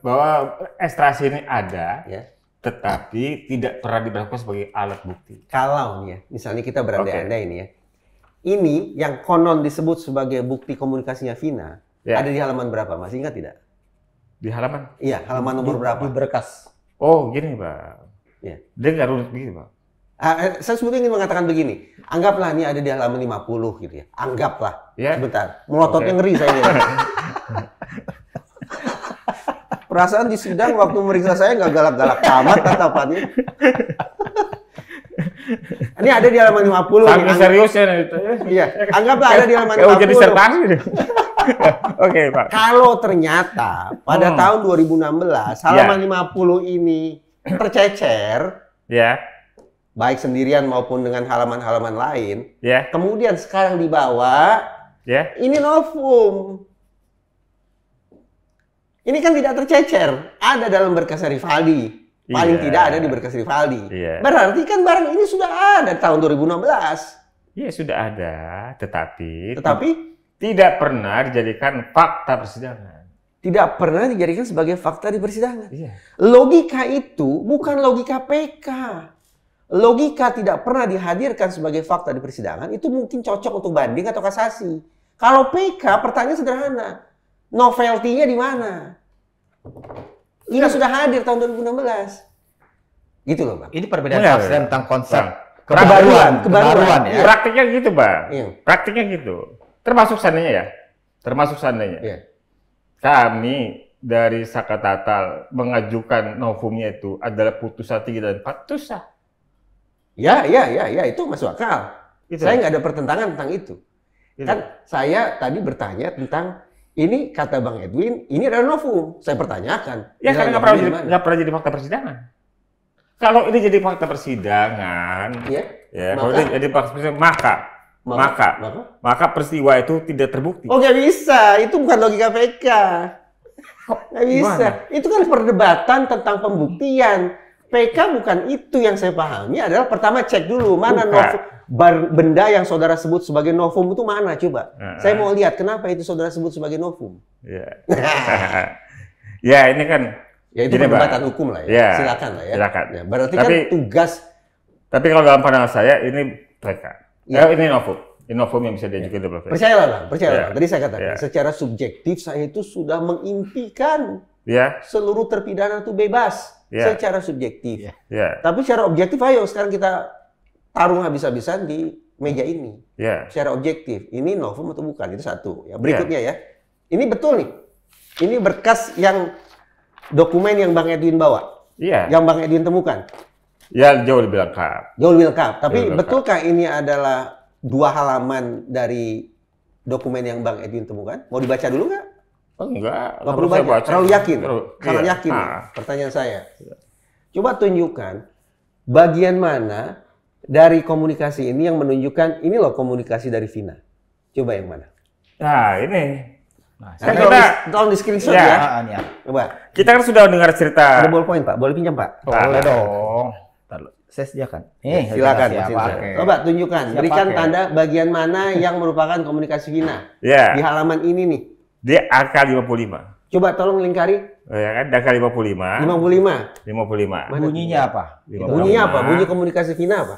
bahwa ekstrasi ini ada ya. tetapi
tidak pernah diberlakukan sebagai alat bukti kalau ya misalnya kita berandai-andai okay. ini ya ini yang konon disebut sebagai bukti komunikasinya Vina ya. ada di halaman berapa masih ingat tidak di halaman iya halaman nomor di, berapa di berkas oh gini pak Ya. Dia nggak runut begini, Pak. Uh, saya sebetulnya ingin mengatakan begini, anggaplah ini ada di halaman 50 gitu ya. Anggaplah. Yeah. Sebentar. Melototnya okay. ngeri saya ini. *laughs* Perasaan di sidang waktu meriksa saya nggak galak-galak amat tatapannya. ini ada di halaman 50. puluh, serius ya. Iya. Anggaplah ada di halaman 50. jadi sertasi. Oke, Pak. Kalau ternyata pada hmm. tahun 2016 halaman yeah. 50 ini *clears throat* tercecer, ya. Yeah. Baik sendirian maupun dengan halaman-halaman lain. Ya. Yeah. Kemudian sekarang dibawa, ya. Yeah. Ini novum. Ini kan tidak tercecer, ada dalam berkas Rivaldi. Paling iya. tidak ada di berkas Rivaldi. Iya. Berarti kan barang ini sudah ada tahun 2016. Iya, sudah ada, tetapi tetapi tidak pernah dijadikan fakta persidangan tidak pernah dijadikan sebagai fakta di persidangan. Iya. Logika itu bukan logika PK. Logika tidak pernah dihadirkan sebagai fakta di persidangan itu mungkin cocok untuk banding atau kasasi. Kalau PK pertanyaan sederhana, novelty-nya di mana? Ini ya. sudah hadir tahun 2016.
Gitu loh, Bang. Ini perbedaan ya, ya. tentang konsep
kebaruan, kebaruan, ya.
Praktiknya gitu, Bang.
Iya. Praktiknya gitu. Termasuk seandainya ya. Termasuk seandainya. Iya. Kami dari Saka Tatal mengajukan novumnya itu adalah putusan tinggi dan
empat itu Ya, ya, ya, ya itu masuk akal. Itu. Saya nggak ada pertentangan tentang itu. itu. Kan saya tadi bertanya tentang ini kata Bang Edwin, ini adalah novum. Saya pertanyakan. Ya karena nggak pernah jadi nggak pernah jadi fakta persidangan. Kalau
ini jadi fakta persidangan, ya, ya maka, kalau ini jadi fakta persidangan, maka maka, maka, maka peristiwa itu tidak terbukti. Oh
nggak bisa, itu bukan logika PK. Nggak bisa. Mana? Itu kan perdebatan tentang pembuktian. PK bukan itu yang saya pahami adalah pertama cek dulu mana novum, benda yang saudara sebut sebagai novum itu mana coba. Uh-huh. Saya mau lihat kenapa itu saudara sebut sebagai novum. Ya, yeah.
*laughs* ya ini kan. Ya itu Jadi, perdebatan bah, hukum lah ya. Yeah. Silakan lah ya. Silakan. Ya, berarti kan tapi, kan tugas. Tapi kalau dalam pandangan saya ini PK. Ya. Eh, ini novum.
Inofom yang bisa diajukan ya. developer. Percayalah, lah, percayalah. Ya. Tadi saya katakan, ya. secara subjektif saya itu sudah mengimpikan ya. seluruh terpidana itu bebas ya. secara subjektif. Ya. ya. Tapi secara objektif, ayo sekarang kita tarung habis-habisan di meja ini. Ya. Secara objektif, ini novel atau bukan itu satu. Ya, ya. berikutnya ya. ya, ini betul nih. Ini berkas yang dokumen yang Bang Edwin bawa. Iya. Yang Bang Edwin temukan.
Ya jauh lebih lengkap.
Jauh lebih lengkap. Tapi lebih betulkah lengkap. ini adalah dua halaman dari dokumen yang Bang Edwin temukan? Mau dibaca dulu nggak? Enggak. Nggak perlu baca. baca. Terlalu yakin. Terlalu, Karena iya. yakin. Ah. Pertanyaan saya. Iya. Coba tunjukkan bagian mana dari komunikasi ini yang menunjukkan ini loh komunikasi dari Vina. Coba yang mana? Nah ini Nah, kan kita tolong di screenshot iya. ya. ya. Coba. Kita kan sudah dengar cerita. Ada ballpoint, Pak. Boleh pinjam, Pak? Boleh nah, nah. dong. Saya sediakan. Ya, eh, silakan. Coba tunjukkan. Siap Berikan pakai. tanda bagian mana yang merupakan komunikasi hina.
Yeah. Di halaman ini nih. Di AK 55.
Coba tolong lingkari.
Ya kan, AK 55. 55. 55. Mana bunyinya apa? 55. Bunyinya apa? Bunyi komunikasi hina apa?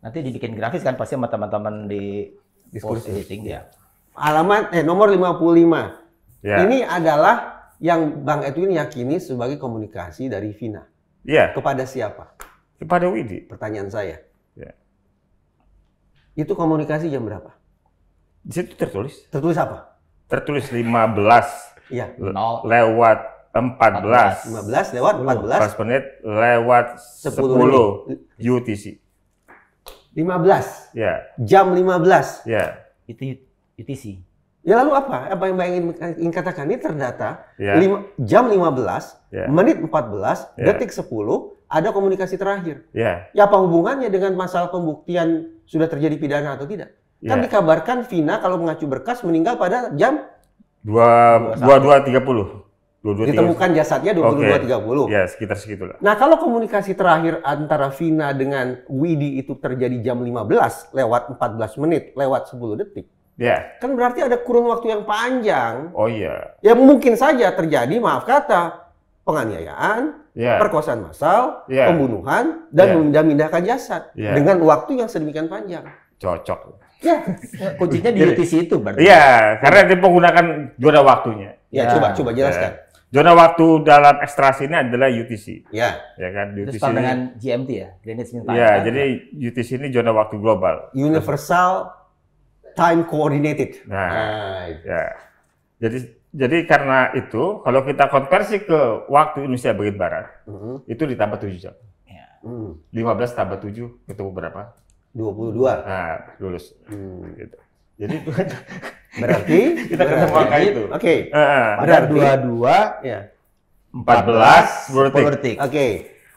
Nanti dibikin grafis kan pasti sama teman-teman di diskusi editing ya.
Alamat eh nomor
55. Yeah. Ini
adalah yang Bang Edwin yakini sebagai komunikasi dari Vina. Iya. Kepada siapa? Kepada Widi. Pertanyaan saya. Ya. Itu komunikasi jam berapa? Di situ tertulis. Tertulis apa?
Tertulis 15. Iya. Le lewat 14. 15 lewat 14. 14 menit lewat 10, 10 UTC.
15. Ya. Jam 15. Ya. Itu UTC. Ya lalu apa? Apa yang ingin, ingin katakan ini terdata yeah. lima, jam 15, yeah. menit 14, yeah. detik 10 ada komunikasi terakhir. Yeah. Ya apa hubungannya dengan masalah pembuktian sudah terjadi pidana atau tidak? Kan yeah. dikabarkan Vina kalau mengacu berkas meninggal pada jam
dua dua tiga puluh. Ditemukan jasadnya dua puluh dua tiga puluh. Ya sekitar segitulah.
Nah kalau komunikasi terakhir antara Vina dengan Widi itu terjadi jam 15 lewat 14 menit lewat 10 detik Ya. Yeah. Kan berarti ada kurun waktu yang panjang. Oh iya. Yeah. Ya mungkin saja terjadi, maaf kata, penganiayaan, yeah. perkosaan massal, yeah. pembunuhan, dan yeah. memindah-mindahkan jasad yeah. dengan waktu yang sedemikian panjang.
Cocok.
Ya, *laughs* kuncinya di UTC itu berarti. Iya, karena dia
menggunakan zona waktunya.
Ya, yeah. coba coba jelaskan. Yeah. Zona waktu dalam ekstrasi ini adalah UTC. Ya. Ya kan UTC. Terus dengan
GMT ya, Greenwich Mean Time. Iya, jadi
UTC ini zona waktu global. Universal time coordinated. Nah, right. ya. Jadi jadi karena itu kalau kita konversi ke waktu Indonesia bagian barat, mm -hmm. itu ditambah 7 jam. Yeah. Mm. 15 tambah 7 itu berapa? 22. Nah, lulus. Mm. Gitu. Jadi *laughs* berarti kita ketemu angka itu. Oke. Okay. Uh, Pada 22 ya.
14 vertik. Oke. Okay.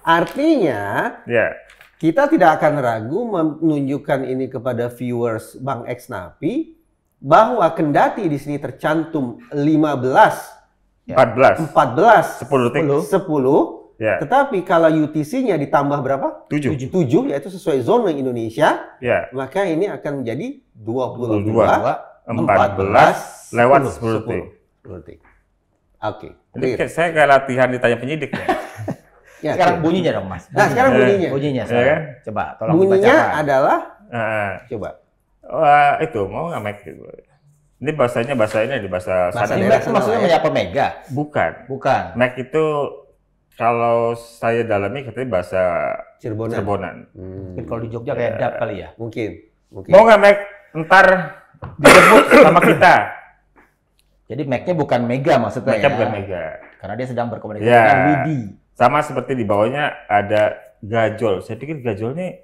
Artinya ya. Yeah kita tidak akan ragu menunjukkan ini kepada viewers Bang X Napi bahwa kendati di sini tercantum 15 14 14 10 detik 10, 10 yeah. tetapi kalau UTC-nya ditambah berapa? 7 7 7 yaitu sesuai zona Indonesia Yeah. maka ini akan menjadi 22, 22 14, 14 lewat 10, 10 detik. 10 detik. Oke. Okay, saya kayak latihan ditanya penyidik ya. *laughs* Ya, sekarang bunyinya dong, Mas. Nah, sekarang bunyinya. Bunyinya, ya sekarang. Ya.
Coba tolong Bunyinya dibaca, adalah eh, coba. Wah, itu mau nggak make ini bahasanya bahasa ini di bahasa bahasa sana. Mac maksudnya maksudnya ya? menyapa Mega? Bukan. Bukan. Mac itu kalau saya dalami
katanya bahasa Cirebonan. Cirebonan. Hmm. Mungkin kalau di Jogja kayak ya. dap kali ya. Mungkin. Mungkin. Mau nggak Mac ntar disebut *coughs* sama kita? Jadi Mac-nya bukan Mega maksudnya Mac-nya bukan Mega. Karena dia sedang berkomunikasi ya. dengan Widi. Sama seperti di bawahnya
ada gajol. Saya pikir gajol ini,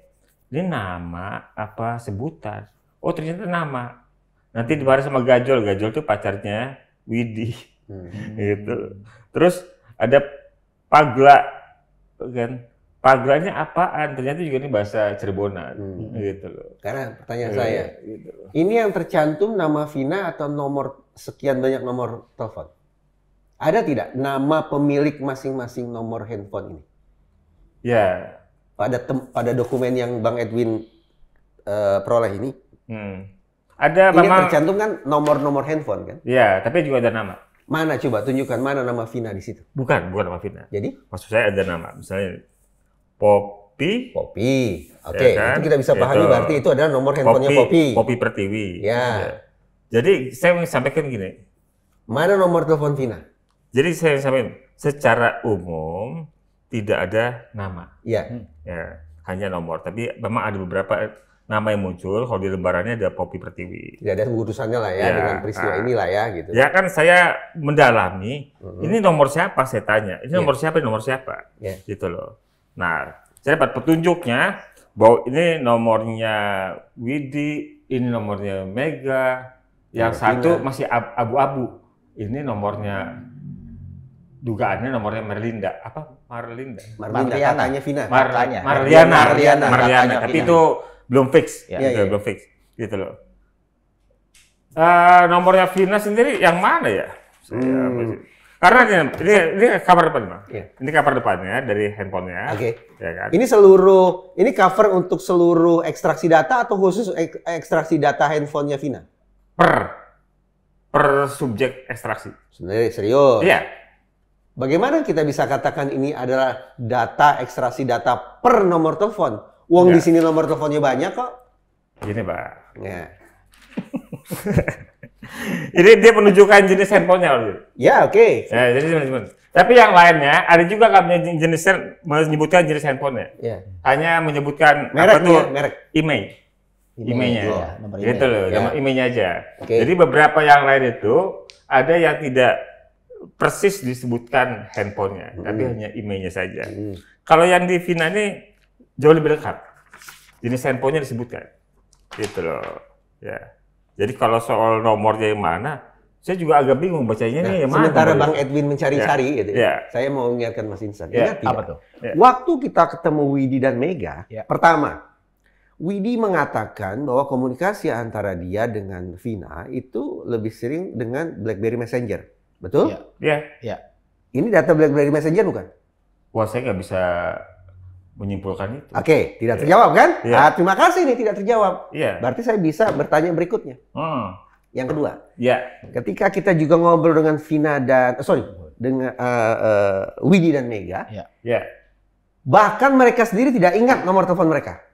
ini nama apa sebutan. Oh ternyata nama. Nanti dibaris sama gajol. Gajol itu pacarnya Widi. Hmm. *laughs* gitu. Terus ada pagla kan
paglanya apaan? Ternyata juga ini bahasa Cirebonan hmm. gitu loh. Karena pertanyaan iya, saya, gitu. ini yang tercantum nama Vina atau nomor sekian banyak nomor telepon? Ada tidak nama pemilik masing-masing nomor handphone ini? Ya. Pada tem pada dokumen yang Bang Edwin uh, peroleh ini. Hmm. Ada ini memang tercantum kan nomor-nomor handphone kan? Iya, tapi juga ada nama. Mana coba tunjukkan mana nama Vina di situ? Bukan, bukan nama Vina. Jadi? Maksud saya ada nama, misalnya Poppy. Poppy. Ya Oke, okay. ya kan? itu kita bisa pahami itu. berarti itu adalah nomor handphonenya
Poppy. Poppy
Pertiwi. Ya. ya. Jadi saya mau sampaikan gini. Mana nomor telepon Vina? Jadi saya sampaikan secara umum tidak ada nama. Iya. Hmm. Ya, hanya nomor. Tapi memang ada beberapa nama yang muncul. Kalau di lembarannya ada Poppy Pertiwi. ya, ada urusannya lah ya, ya dengan peristiwa uh, inilah ya gitu. Ya kan saya mendalami. uh-huh. Ini nomor siapa saya tanya. Ini nomor yeah. siapa? Nomor siapa? Yeah. Gitu loh. Nah, saya dapat petunjuknya bahwa ini nomornya Widi, ini nomornya Mega, yang ya, satu masih abu-abu. Ini nomornya hmm dugaannya nomornya Merlinda. Apa Marlinda? Marlinda Marliana. katanya Vina. Mar katanya. Marliana. Marliana. Marliana. Tapi itu belum fix. Ya, gitu, ya, belum fix. Gitu loh. Uh, nomornya Vina sendiri yang mana ya? Hmm. Karena ini, ini, ini cover depan, Ya. Ini cover depannya dari handphonenya. Oke. Okay. Ya kan?
Ini seluruh, ini cover untuk seluruh ekstraksi data atau khusus ek, ekstraksi data handphonenya Vina? Per per subjek ekstraksi. Sendiri serius. Iya. Bagaimana kita bisa katakan ini adalah data ekstraksi data per nomor telepon? Uang ya. di sini nomor teleponnya banyak kok. Gini, Pak. Ya. Jadi *laughs* dia menunjukkan jenis handphonenya loh.
Ya, oke. Okay. Ya, jadi teman-teman. Tapi yang lainnya ada juga kami jenis menyebutkan jenis handphonenya. Ya. Hanya menyebutkan merek apa tuh? merek. Email. Emailnya. Iya, gitu email
ya, Gitu loh, ya.
emailnya aja. Okay. Jadi beberapa yang lain itu ada yang tidak persis disebutkan handphonenya, hmm. tapi hanya emailnya saja. Hmm. Kalau yang di Vina ini jauh lebih lengkap. Jenis handphonenya disebutkan. Gitu loh. Ya. Jadi kalau soal nomornya yang mana, saya juga agak bingung bacanya nah, nih yang sementara mana. Bang Bang Edwin mencari-cari ya. Gitu ya. ya.
Saya mau mengingatkan Mas Insan. Ya. Ingat Apa tuh? Ya. Waktu kita ketemu Widi dan Mega, ya. pertama Widi mengatakan bahwa komunikasi antara dia dengan Vina itu lebih sering dengan BlackBerry Messenger. Betul? Iya. Iya. Ya. Ini data BlackBerry Messenger bukan? Wah, saya nggak bisa menyimpulkan itu. Oke, okay, tidak ya. terjawab kan? Ya. Ah, terima kasih nih tidak terjawab. Iya. Berarti saya bisa bertanya berikutnya. Hmm. Yang kedua. Iya. Ketika kita juga ngobrol dengan Vina dan eh, sorry dengan uh, uh, Widi dan Mega. Iya. Iya. Bahkan mereka sendiri tidak ingat nomor telepon mereka.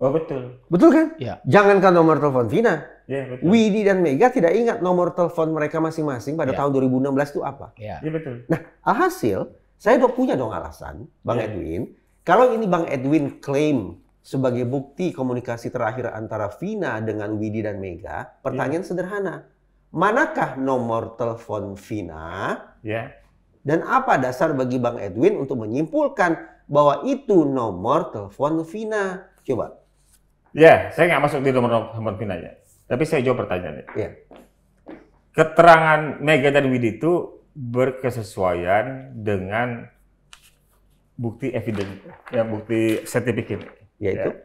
Oh betul. Betul kan? Ya. Jangankan nomor telepon Vina. Ya, betul. Widi dan Mega tidak ingat nomor telepon mereka masing-masing pada ya. tahun 2016 itu apa. Iya ya, betul. Nah alhasil saya dok punya dong alasan Bang ya. Edwin. Kalau ini Bang Edwin klaim sebagai bukti komunikasi terakhir antara Vina dengan Widi dan Mega, pertanyaan ya. sederhana. Manakah nomor telepon Vina? Ya. Dan apa dasar bagi Bang Edwin untuk menyimpulkan bahwa itu nomor telepon Vina? Coba.
Ya, saya nggak masuk di nomor nomor finalnya. Tapi saya jawab pertanyaannya. Ya. Iya. Keterangan Mega dan Widi itu berkesesuaian dengan bukti evidence, ya bukti sertifikat. Yaitu? itu. Ya.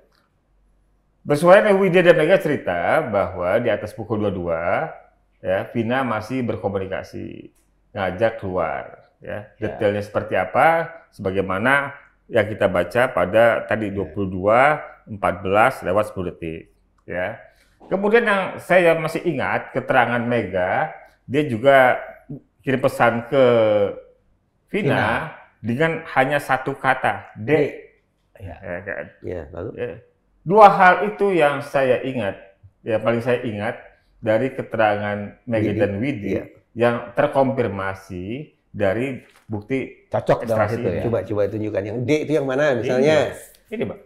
Bersuara Widi dan Mega cerita bahwa di atas pukul 22, ya, Vina masih berkomunikasi, ngajak keluar. Ya. ya. Detailnya ya. seperti apa, sebagaimana yang kita baca pada tadi 22 ya. 14 lewat 10 detik ya. Kemudian yang saya masih ingat keterangan Mega, dia juga kirim pesan ke Vina, dengan hanya satu kata, D. Ya. Ya, kan? ya, lalu ya. dua hal itu yang saya ingat, ya paling saya ingat dari keterangan Mega dan Widi ya. yang terkonfirmasi dari bukti cocok dalam itu ya. Coba coba tunjukkan yang D itu yang mana
misalnya. Ini, ini Pak.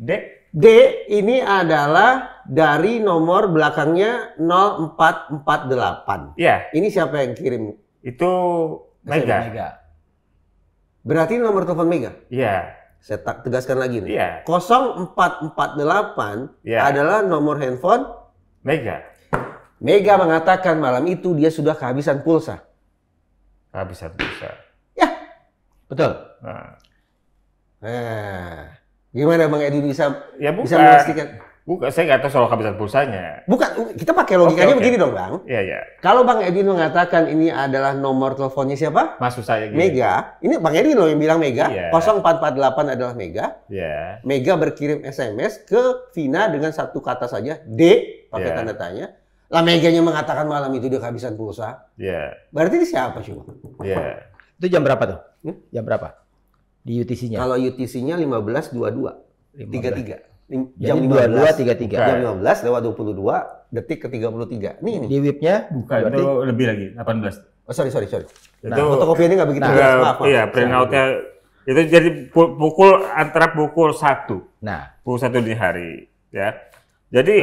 D D ini adalah dari nomor belakangnya 0448. Iya. Ini siapa yang kirim? Itu Mega. Mega. Berarti nomor telepon Mega? Iya. Saya tegaskan lagi nih. Iya. 0448 yeah. adalah nomor handphone Mega. Mega mengatakan malam itu dia sudah kehabisan pulsa. Kehabisan pulsa. Ya. Betul. Nah. nah. Gimana Bang Edi bisa ya, bisa memastikan? Bukan, saya nggak tahu soal kehabisan pulsanya. Bukan, kita pakai logikanya okay, okay. begini dong, Bang. Iya, iya. Kalau Bang Edi mengatakan ini adalah nomor teleponnya siapa? Maksud saya gini. Mega. Ini Bang Edi loh yang bilang Mega. Yeah. Iya. 0448 adalah Mega. Iya. Yeah. Mega berkirim SMS ke Vina dengan satu kata saja, D, pakai yeah. tanda tanya. Lah Meganya mengatakan malam itu dia kehabisan pulsa. Iya. Yeah. Berarti ini siapa
sih, Iya. Yeah. Itu jam berapa tuh? Hmm? Jam berapa? Di UTC-nya. Kalau
UTC-nya 15 33. Jam Jadi 22 33. Bukan. Jam 15 lewat 22 detik ke 33. Nih ini.
Di whip-nya bukan berarti... itu lebih
lagi 18. Oh sorry sorry sorry. Nah, itu fotokopiannya nggak begitu nah, jelas. Maaf, maaf. Iya, print out-nya itu jadi pukul
antara pukul 1. Nah, pukul 1 di hari ya. Jadi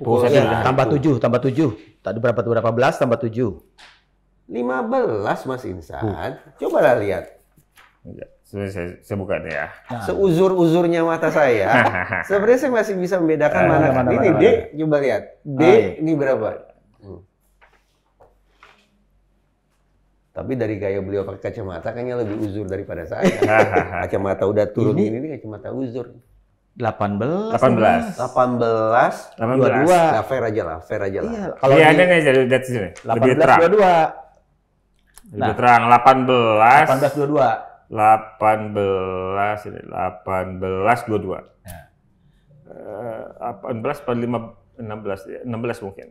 pukul, pukul ya, tambah 7, tambah 7. Tadi berapa berapa belas tambah 7?
15 Mas Insan. Coba lah lihat. Iya. Sebenarnya saya, saya buka deh ya. Nah. Seuzur-uzurnya mata saya, *laughs* sebenarnya saya masih bisa membedakan nah, eh, mana, mana, mana ini mana, D, mana. coba lihat. D Ay. Ah, iya. ini berapa? Hmm. Tapi dari gaya beliau pakai kacamata kayaknya lebih uzur daripada saya. *laughs* kacamata udah turun ini, ini, ini kacamata uzur.
18 18 18 18.
22 Nah, fair aja lah fair aja lah iya, kalau iya, ada nggak jadi lihat sini 18 lebih terang.
22 lebih nah, terang 18 18 22 18 ini 18 22. Ya. Uh, 18 45
5 16 16 mungkin.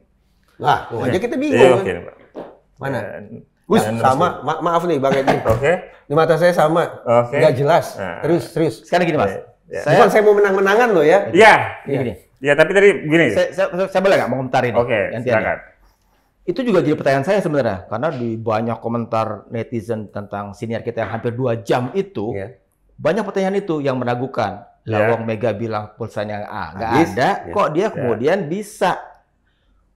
Lah, kok aja kita bingung. Iya, oke, Pak. Mana? Gus, eh, uh, sama. Ma maaf nih Bang Edi. Oke. Okay. Di mata saya sama. Oke. Okay. Nggak jelas. Nah. Terus, terus. Sekarang gini, Mas. Ya. Saya... Bukan
saya mau menang-menangan loh ya. Iya. Gini, gini. Ya, tapi tadi gini. Saya, saya, saya boleh nggak mengomentari ini? Oke, okay, silakan. Ini itu juga jadi pertanyaan saya sebenarnya karena di banyak komentar netizen tentang senior kita yang hampir dua jam itu yeah. banyak pertanyaan itu yang meragukan yeah. Iya. lawang Mega bilang pulsanya ah, nggak ada yeah. kok dia yeah. kemudian bisa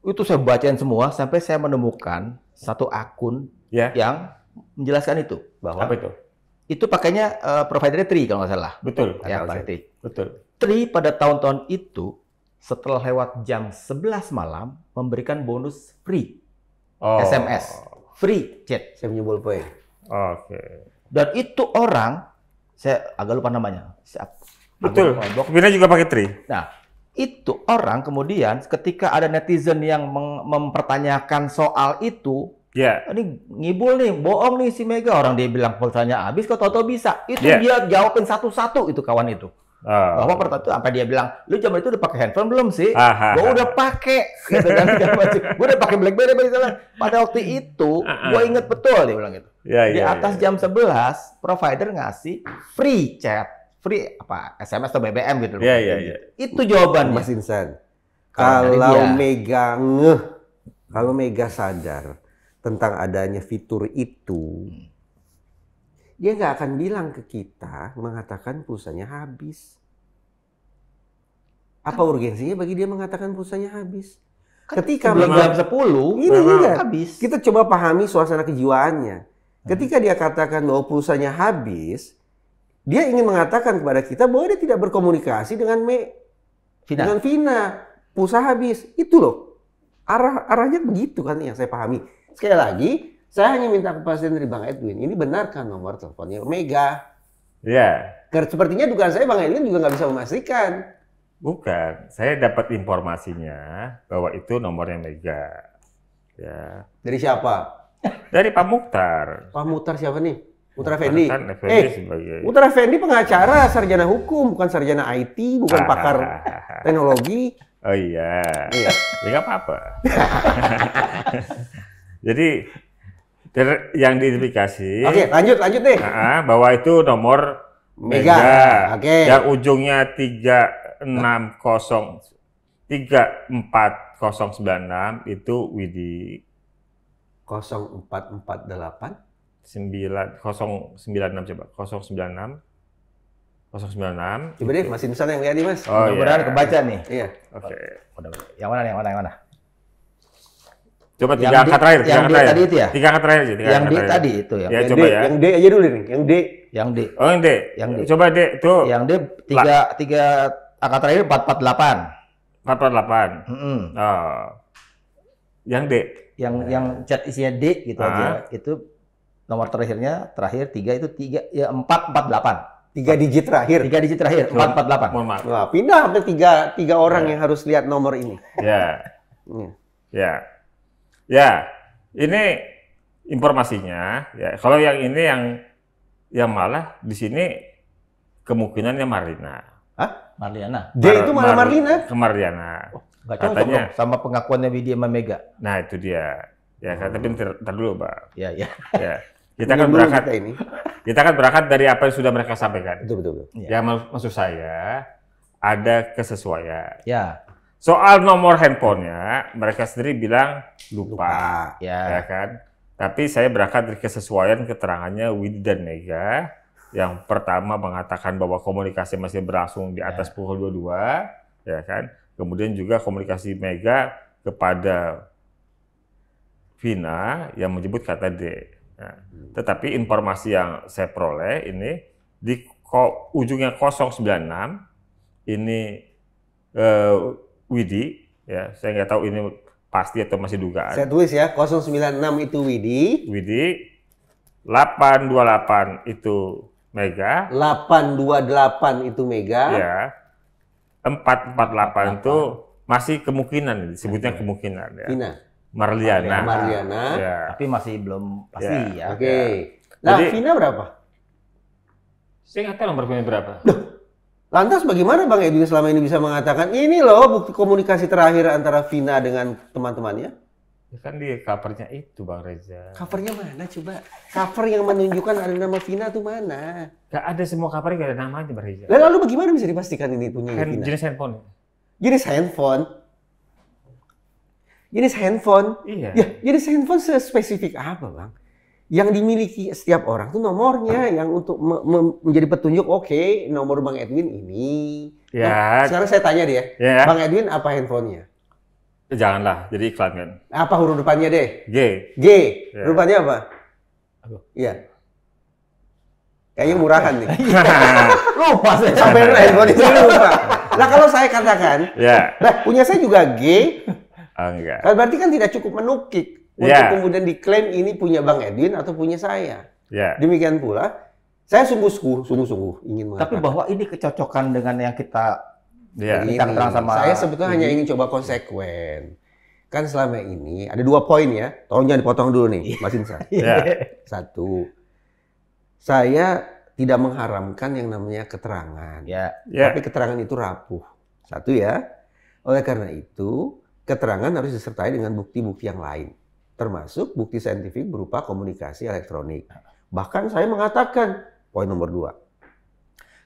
itu saya bacain semua sampai saya menemukan satu akun yeah. yang menjelaskan itu bahwa apa itu itu pakainya uh, eh, providernya Tri kalau nggak salah betul ya Tri betul Tri pada tahun-tahun itu setelah lewat jam 11 malam memberikan bonus free oh. SMS, free chat. Saya punya bolpoy. Oke. Okay. Dan itu orang, saya agak lupa namanya. Saya, Betul. Bina juga pakai tri. Nah, itu orang kemudian ketika ada netizen yang mempertanyakan soal itu, yeah. ini ngibul nih, bohong nih si Mega. Orang dia bilang pulsanya habis, kok Toto tahu bisa. Itu yeah. dia jawabin satu-satu itu kawan itu. Oh. Bahwa pertama itu sampai dia bilang, lu jam itu udah pakai handphone belum sih? Ah, ah, gue ah. udah pakai, gitu kan? gue udah pakai BlackBerry misalnya. Pada waktu itu, gue inget betul dia bilang gitu. Ya, Di ya, atas ya, jam 11, provider ngasih free chat, free apa SMS atau BBM
gitu. Iya iya iya. Itu jawaban Mas Insan,
nah, kalau
Mega ngeh, kalau Mega sadar tentang adanya fitur itu, hmm dia nggak akan bilang ke kita mengatakan pulsanya habis. Apa urgensinya bagi dia mengatakan pulsanya habis? Kan Ketika sebelum jam 10, ini juga. habis. Kita coba pahami suasana kejiwaannya. Hmm. Ketika dia katakan bahwa pulsanya habis, dia ingin mengatakan kepada kita bahwa dia tidak berkomunikasi dengan Me, Vina. dengan Vina. Pulsa habis. Itu loh. Arah arahnya begitu kan yang saya pahami. Sekali lagi, saya hanya minta kepastian dari Bang Edwin. Ini benarkah nomor teleponnya Omega? Ya. Yeah. Sepertinya dugaan saya Bang Edwin juga nggak bisa memastikan. Bukan, saya dapat informasinya bahwa itu nomornya Mega. Ya. Dari siapa? Dari Pak Mukhtar. Pak Mukhtar siapa nih? Mukhtar Fendi. Kan Effendi eh, sebagai Mukhtar Effendi pengacara sarjana hukum, bukan sarjana IT, bukan ah. pakar teknologi. Oh iya.
Iya. ya nggak apa-apa. *laughs* Jadi Ter yang diidentifikasi. Oke, okay, lanjut lanjut deh. Nah, bahwa itu nomor
mega. mega. Oke. Okay. Yang
ujungnya 360 34096 itu Widi
0448
9 096 coba 096 096 coba deh Mas
Insan yang lihat nih Mas oh, mudah-mudahan iya. kebaca nih iya oke okay.
yang
mana yang mana yang mana Coba tiga kata angka terakhir, tiga angka terakhir. Tadi ya? Tiga angka terakhir aja, tiga Yang D tadi itu ya. ya yang coba D, ya. Yang D aja iya dulu nih, yang D. Yang D. Oh, yang D. Yang D. Coba D tuh. Yang D tiga tiga angka terakhir empat empat delapan. Empat empat delapan. Oh. Yang D. Yang yang chat isinya D gitu aja. Ah. Itu nomor terakhirnya terakhir tiga itu tiga ya empat empat delapan. Tiga digit terakhir. Tiga digit terakhir. Empat empat delapan. Mohon maaf. Wah, pindah ke tiga tiga orang ya. yang harus lihat nomor ini.
Ya. Yeah. Ya. Ya, ini informasinya. Ya, kalau yang ini yang yang malah di sini kemungkinannya Marlina. Hah? Marliana. Dia itu malah Marlina? Ke Marliana. Oh, katanya Katanya sama pengakuannya Widya sama Mega. Nah, itu dia. Ya, hmm. tapi oh. ntar dulu, Pak. Ya, ya.
ya. *laughs* Kita akan berangkat kita
ini. Kita akan berangkat dari apa yang sudah mereka sampaikan. Betul, betul. betul. Ya. Yang maksud saya ada kesesuaian. Ya. Soal nomor handphonenya, mereka sendiri bilang lupa, lupa. Ya. ya kan? Tapi saya berangkat dari kesesuaian keterangannya Widi dan Mega. Yang pertama mengatakan bahwa komunikasi masih berlangsung di atas ya. pukul 22, ya kan? Kemudian juga komunikasi Mega kepada Vina yang menyebut kata D. Nah, Tetapi informasi yang saya peroleh ini di ujungnya 096 ini eh, Widi, ya saya nggak tahu ini pasti atau masih dugaan. Saya
tulis ya, 096 itu Widi. Widi, 828 itu Mega. 828
itu Mega. Ya. 448 itu masih kemungkinan, disebutnya kemungkinan ya. Vina. Marliana. Marliana. Ya. Tapi masih belum pasti ya. ya. Oke. Okay. Ya. Nah, Jadi, Vina berapa? Saya nggak tahu nomor berapa. Duh.
Lantas bagaimana Bang Edwin selama ini bisa mengatakan ini loh bukti komunikasi terakhir antara Vina dengan teman-temannya? Ya kan di covernya itu Bang Reza. Covernya mana coba? Cover yang menunjukkan ada nama Vina tuh mana? Gak ada semua covernya gak ada namanya Bang Reza. Lalu bagaimana bisa dipastikan ini punya Hand, Vina? Jenis handphone. Ya? Jenis handphone? Jenis handphone? Iya. Ya, jenis handphone spesifik apa Bang? yang dimiliki setiap orang tuh nomornya yang untuk me me menjadi petunjuk oke okay, nomor Bang Edwin ini. Ya. Nah, sekarang saya tanya dia, ya, ya, ya. Bang Edwin apa handphonenya? Janganlah, jadi iklan kan. Apa huruf depannya deh? G. G. Ya. Depannya apa? Iya. Kayaknya murahan nih. *laughs* lupa saya. Sampai handphone itu lupa. Nah kalau saya katakan, ya. nah punya saya juga G. Oh, enggak. Kan berarti kan tidak cukup menukik untuk ya. kemudian diklaim ini punya Bang Edwin
atau punya saya.
Yeah. Demikian pula, saya sungguh-sungguh, sungguh-sungguh ingin mengatakan.
Tapi bahwa ini kecocokan dengan yang kita
yeah. terang sama. Saya sebetulnya ini. hanya ingin coba konsekuen. Kan selama ini ada dua poin ya. Tolong jangan dipotong dulu nih, iya. Mas Insan. *laughs* yeah. Satu, saya tidak mengharamkan yang namanya keterangan. Yeah. Yeah. Tapi keterangan itu rapuh. Satu ya. Oleh karena itu, keterangan harus disertai dengan bukti-bukti yang lain termasuk bukti saintifik berupa komunikasi elektronik. Bahkan saya mengatakan, poin nomor dua,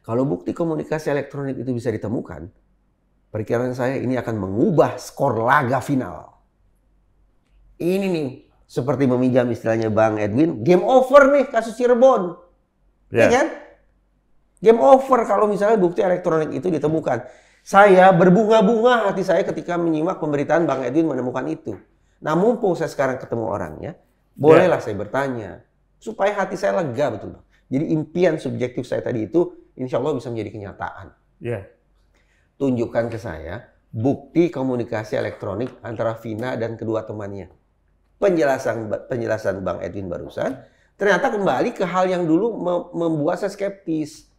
kalau bukti komunikasi elektronik itu bisa ditemukan, perkiraan saya ini akan mengubah skor laga final. Ini nih, seperti meminjam istilahnya Bang Edwin, game over nih kasus Cirebon. Yeah. Ya kan? Game over kalau misalnya bukti elektronik itu ditemukan. Saya berbunga-bunga hati saya ketika menyimak pemberitaan Bang Edwin menemukan itu. Nah mumpung saya sekarang ketemu orangnya, bolehlah ya. saya bertanya. Supaya hati saya lega betul Bang. Jadi impian subjektif saya tadi itu insya Allah bisa menjadi kenyataan. Yeah. Tunjukkan ke saya bukti komunikasi elektronik antara Vina dan kedua temannya. Penjelasan penjelasan Bang Edwin barusan ternyata kembali ke hal yang dulu membuat saya skeptis.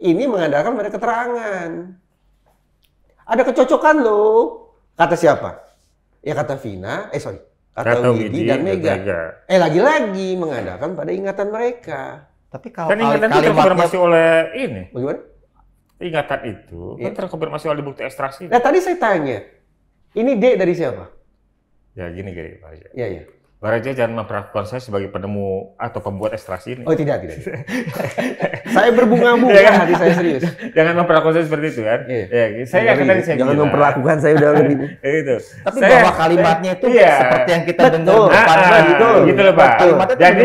Ini mengandalkan pada keterangan. Ada kecocokan loh. Kata siapa? Ya kata Vina, eh sorry, kata, kata Widi, Widi dan Mega. Mega. Eh lagi-lagi mengandalkan pada ingatan mereka. Tapi kalau kan ingatan itu terkonfirmasi oleh ini. Bagaimana? Ingatan itu ya. kan terkonfirmasi oleh bukti ekstraksi. Nah tadi saya tanya, ini D dari siapa?
Ya gini gini Pak. Ya ya. Baraja jangan memperlakukan saya sebagai penemu atau pembuat ekstrasi ini. Oh tidak,
tidak. saya berbunga-bunga *laughs* ya, kan? hati saya serius.
Jangan memperlakukan saya seperti itu kan. Iya. Ya, saya tadi saya Jangan bilang. memperlakukan saya udah lebih. *laughs* itu. Tapi saya, bahwa kalimatnya
itu iya. seperti yang kita betul. dengar. Nah, nah, gitu. Gitu loh Pak. Kalimatnya jadi,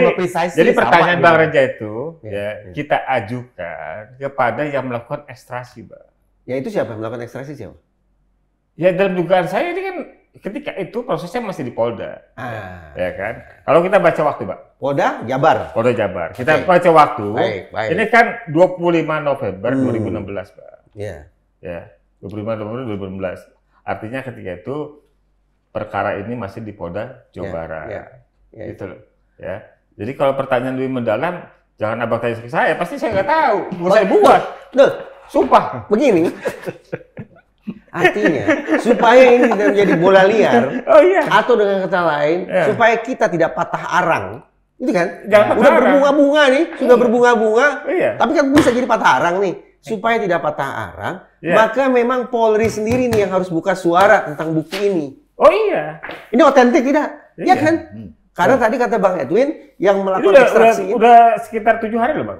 jadi pertanyaan gitu. Bang Raja
itu iya, ya, ya, kita ajukan kepada yang melakukan ekstrasi Pak. Ya itu siapa yang melakukan ekstrasi siapa? Ya dalam dugaan saya ini kan ketika itu prosesnya masih di Polda. Ah. Ya kan? Kalau kita baca waktu, Pak. Polda Jabar. Polda Jabar. Kita okay. baca waktu. Baik, baik. Ini kan 25 November hmm. 2016, Pak. Iya. Yeah. Ya. 25 November 2016. Artinya ketika itu perkara ini masih di Polda Jawa yeah, Barat. Yeah, yeah, gitu ya. loh. Ya. Jadi kalau pertanyaan lebih mendalam, jangan abang tanya ke saya, pasti saya nggak tahu. Mau saya buat. Loh,
sumpah. Begini. *laughs*
Artinya, supaya ini tidak menjadi bola
liar, *laughs* oh, iya. atau dengan kata lain, yeah. supaya kita tidak patah arang, itu kan? Jangan Udah berbunga-bunga nih, hmm. sudah iya. berbunga-bunga, iya. tapi kan bisa jadi patah arang nih. Supaya tidak patah arang, yeah. maka memang Polri sendiri nih yang harus buka suara tentang bukti ini. Oh iya. Ini otentik tidak? Iya ya kan? Hmm. Karena hmm. tadi kata Bang Edwin yang melakukan udah, ekstraksi udah, udah sekitar tujuh hari loh Bang.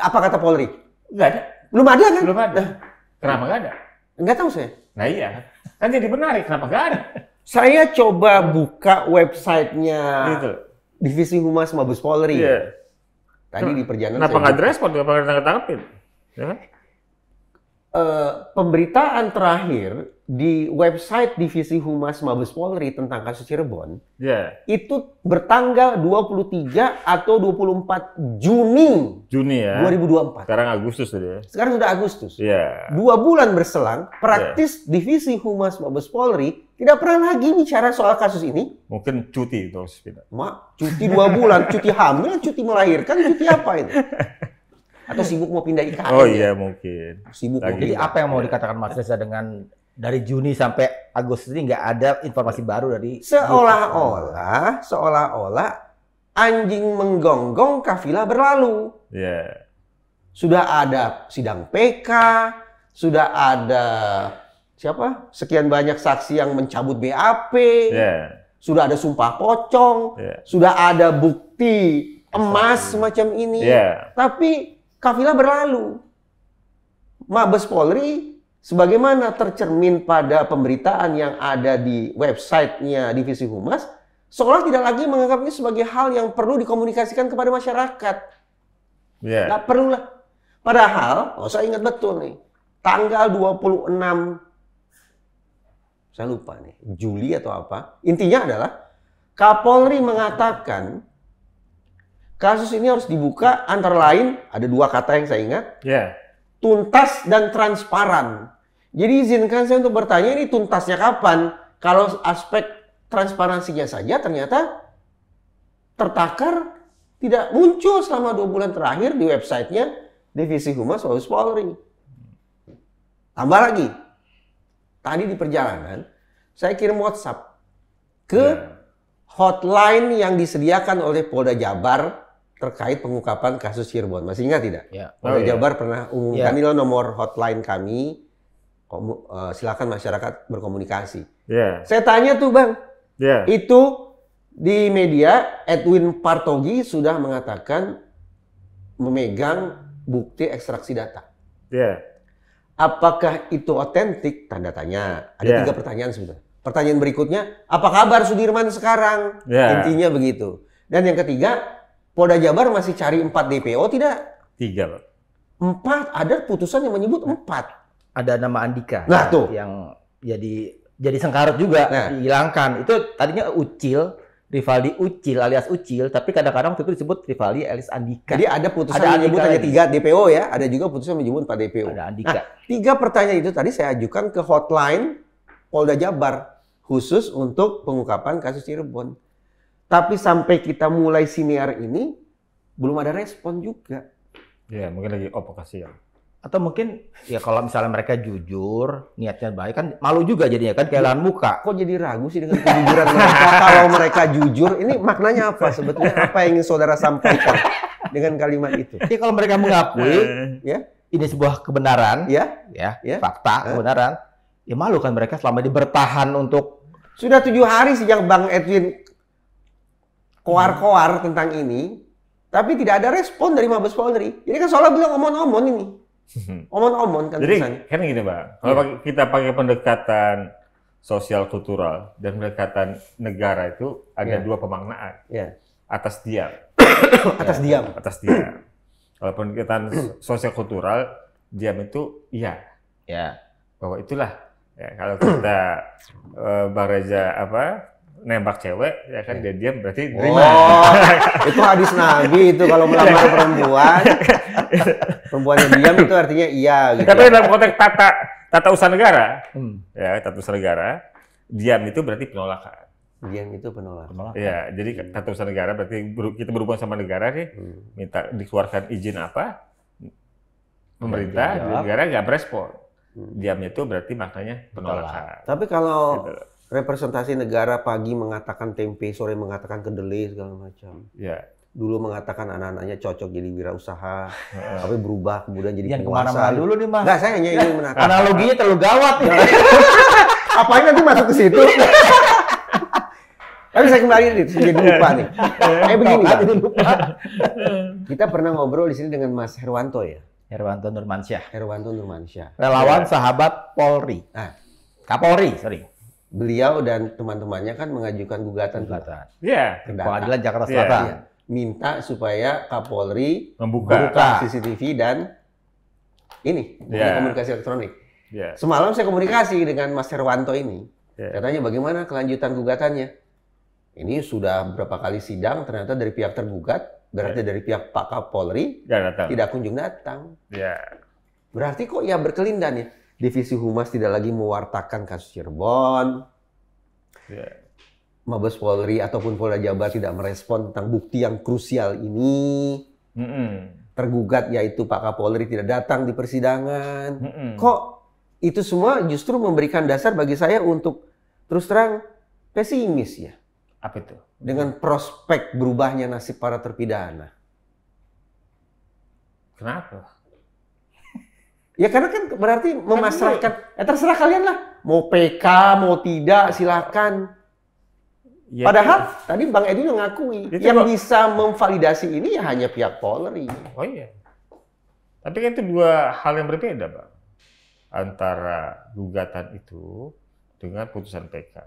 Apa kata Polri? Enggak ada. Belum ada kan? Belum ada. Nah. Kenapa enggak ada? Enggak tahu saya. Nah iya, kan jadi menarik. Kenapa enggak ada? Saya coba buka websitenya gitu. Divisi Humas Mabes Polri. Iya. Tadi di perjalanan. Kenapa nggak direspon? Kenapa nggak ditangkapin? Ya kan? Eh, pemberitaan terakhir di website Divisi Humas Mabes Polri tentang kasus Cirebon, yeah. itu bertanggal 23 atau 24 Juni, Juni ya. 2024. Sekarang Agustus sudah. Ya. Sekarang sudah Agustus. Yeah. Dua bulan berselang, praktis yeah. Divisi Humas Mabes Polri tidak pernah lagi bicara soal kasus ini. Mungkin cuti itu. Mak, cuti dua bulan, cuti hamil,
cuti melahirkan, cuti apa itu? *laughs* atau hmm. sibuk mau pindah IKN. Oh iya
mungkin.
Sibuk. Lagi. Jadi apa yang mau dikatakan Mas Reza dengan dari Juni sampai Agustus ini nggak ada informasi baru dari seolah-olah seolah-olah anjing
menggonggong kafilah berlalu. Yeah. Sudah ada sidang PK, sudah ada siapa? Sekian banyak saksi yang mencabut BAP. Yeah. Sudah ada sumpah pocong, yeah. sudah ada bukti emas semacam iya. ini. Yeah. Tapi kafilah berlalu. Mabes Polri sebagaimana tercermin pada pemberitaan yang ada di websitenya Divisi Humas, seolah tidak lagi menganggap ini sebagai hal yang perlu dikomunikasikan kepada masyarakat. Yeah. Nggak perlulah. Padahal, oh saya ingat betul nih, tanggal 26, saya lupa nih, Juli atau apa, intinya adalah Kapolri mengatakan kasus ini harus dibuka antara lain ada dua kata yang saya ingat. Yeah. Tuntas dan transparan. Jadi izinkan saya untuk bertanya ini tuntasnya kapan? Kalau aspek transparansinya saja ternyata tertakar tidak muncul selama dua bulan terakhir di websitenya Divisi Humas Mabes Polri. Tambah lagi, tadi di perjalanan saya kirim WhatsApp ke ya. hotline yang disediakan oleh Polda Jabar terkait pengungkapan kasus Cirebon. Masih ingat tidak?
Ya. Oh, iya. Jabar
pernah umumkan ya. nomor hotline kami. Komu, uh, silakan masyarakat berkomunikasi. Ya. Saya tanya tuh bang, ya. itu di media Edwin Partogi sudah mengatakan memegang bukti ekstraksi data. Ya. Apakah itu otentik? Tanda tanya. Ada ya. tiga pertanyaan sudah. Pertanyaan berikutnya, apa kabar Sudirman sekarang? Ya. Intinya begitu. Dan yang ketiga,
Polda Jabar masih cari 4 DPO tidak? Tiga, Empat, ada putusan yang menyebut empat. Ada nama Andika. Nah, ya, tuh. Yang jadi jadi sengkarut juga, nah. dihilangkan. Itu tadinya Ucil, Rivaldi Ucil alias Ucil, tapi kadang-kadang itu disebut Rivaldi alias Andika. Jadi ada putusan ada menyebut hanya tiga
DPO ya, ada juga putusan menyebut empat DPO. Ada Andika. Nah, tiga pertanyaan itu tadi saya ajukan ke hotline Polda Jabar khusus untuk pengungkapan kasus Cirebon. Tapi sampai kita mulai siniar ini, belum ada respon juga.
Ya, mungkin lagi opokasi oh, ya. Atau mungkin ya kalau misalnya mereka jujur, niatnya baik kan malu juga jadinya kan kehilangan muka. Kok jadi ragu sih dengan kejujuran mereka? *laughs* kalau mereka jujur, ini maknanya apa sebetulnya? Apa yang ingin saudara sampaikan dengan kalimat itu? Ya kalau mereka mengakui, *laughs* ya ini sebuah kebenaran, ya, ya, ya. fakta ya. kebenaran. Ya malu kan mereka selama ini bertahan untuk
sudah tujuh hari sejak Bang Edwin koar-koar tentang ini, tapi tidak ada respon dari Mabes Polri. Jadi kan seolah bilang omon-omon ini. Hmm. Omon-omon kan Jadi
kan gini Pak, kalau ya. kita pakai pendekatan sosial kultural dan pendekatan negara itu ada ya. dua pemaknaan. Ya. Atas diam. *coughs* atas ya. diam. Atas diam. kalau pendekatan sosial kultural, diam itu iya. Ya. Bahwa itulah. Ya, kalau kita uh, Bang Reza apa nembak cewek ya kan iya. dia diam berarti terima Oh, *laughs* itu hadis Nabi itu kalau melamar *laughs* perempuan perempuannya diam itu artinya iya gitu. Tapi dalam konteks tata tata usaha negara hmm. ya tata usaha negara diam itu berarti
penolakan. Diam itu penolakan. penolakan. Ya,
jadi tata usaha negara berarti kita berhubungan sama negara nih hmm. minta dikeluarkan izin apa
pemerintah iya. negara
nggak merespon. Hmm. Diamnya itu berarti maknanya penolakan.
Tapi kalau gitu representasi negara pagi mengatakan tempe, sore mengatakan kedelai segala macam. Ya. Dulu mengatakan anak-anaknya cocok jadi wirausaha, tapi berubah kemudian jadi Yang penguasa. Yang dulu nih mas. Enggak, saya hanya ingin menata. Analoginya terlalu gawat. Ya. *laughs* Apain nanti masuk ke situ? Tapi saya kembali nih, jadi lupa nih. Kayak begini Pak. lupa. Kita pernah ngobrol di sini dengan Mas Herwanto ya. Herwanto Nurmansyah. Herwanto Nurmansyah. Relawan ya. sahabat Polri. Ah. Kapolri, sorry beliau dan teman-temannya kan mengajukan gugatan iya. ke Iya. Yeah. Pengadilan Jakarta iya. Selatan. Yeah. Minta supaya Kapolri membuka, buka CCTV dan ini yeah. komunikasi elektronik. Yeah. Semalam saya komunikasi dengan Mas Herwanto ini. Yeah. Katanya bagaimana kelanjutan gugatannya? Ini sudah berapa kali sidang ternyata dari pihak tergugat, berarti yeah. dari pihak Pak Kapolri tidak kunjung datang. Yeah. Berarti kok ya berkelindan ya? divisi humas tidak lagi mewartakan kasus Cirebon. Yeah. Mabes Polri ataupun Polda Jabar tidak merespon tentang bukti yang krusial ini. Mm -mm. Tergugat yaitu Pak Kapolri tidak datang di persidangan. Mm -mm. Kok itu semua justru memberikan dasar bagi saya untuk terus terang pesimis ya. Apa itu? Dengan prospek berubahnya nasib para terpidana. Kenapa? Ya karena kan berarti kan memasrahkan. Ya terserah kalian lah. Mau PK, mau tidak, silakan. Ya, Padahal ya. tadi Bang Edi mengakui ya, yang bisa memvalidasi ini ya hanya pihak Polri. Oh iya. Tapi kan itu dua hal yang berbeda, Bang.
Antara gugatan itu dengan putusan PK.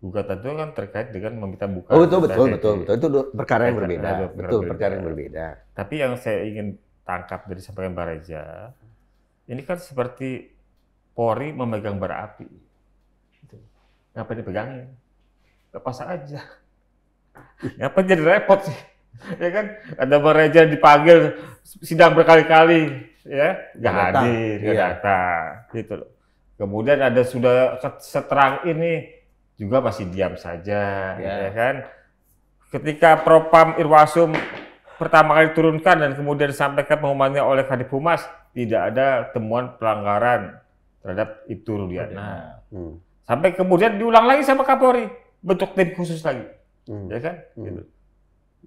Gugatan itu kan terkait dengan meminta buka. Oh, betul, betul, betul, betul. Itu perkara yang berbeda. berbeda. Betul, perkara yang berbeda. Tapi yang saya ingin tangkap dari sampaikan Pak Reza, ini kan seperti pori memegang bara api. Gitu. Ngapain dipegangin? Lepas aja. Ngapain jadi repot sih? ya kan ada manajer dipanggil sidang berkali-kali ya nggak hadir nggak iya. datang gitu loh kemudian ada sudah seterang ini juga masih diam saja yeah. ya kan ketika propam irwasum pertama kali turunkan dan kemudian disampaikan pengumumannya oleh Kadif Humas, tidak ada temuan pelanggaran terhadap itu Rudiana. Nah, hmm. Sampai kemudian diulang lagi sama Kapolri, bentuk tim khusus lagi. Hmm. Ya kan? Hmm. Gitu.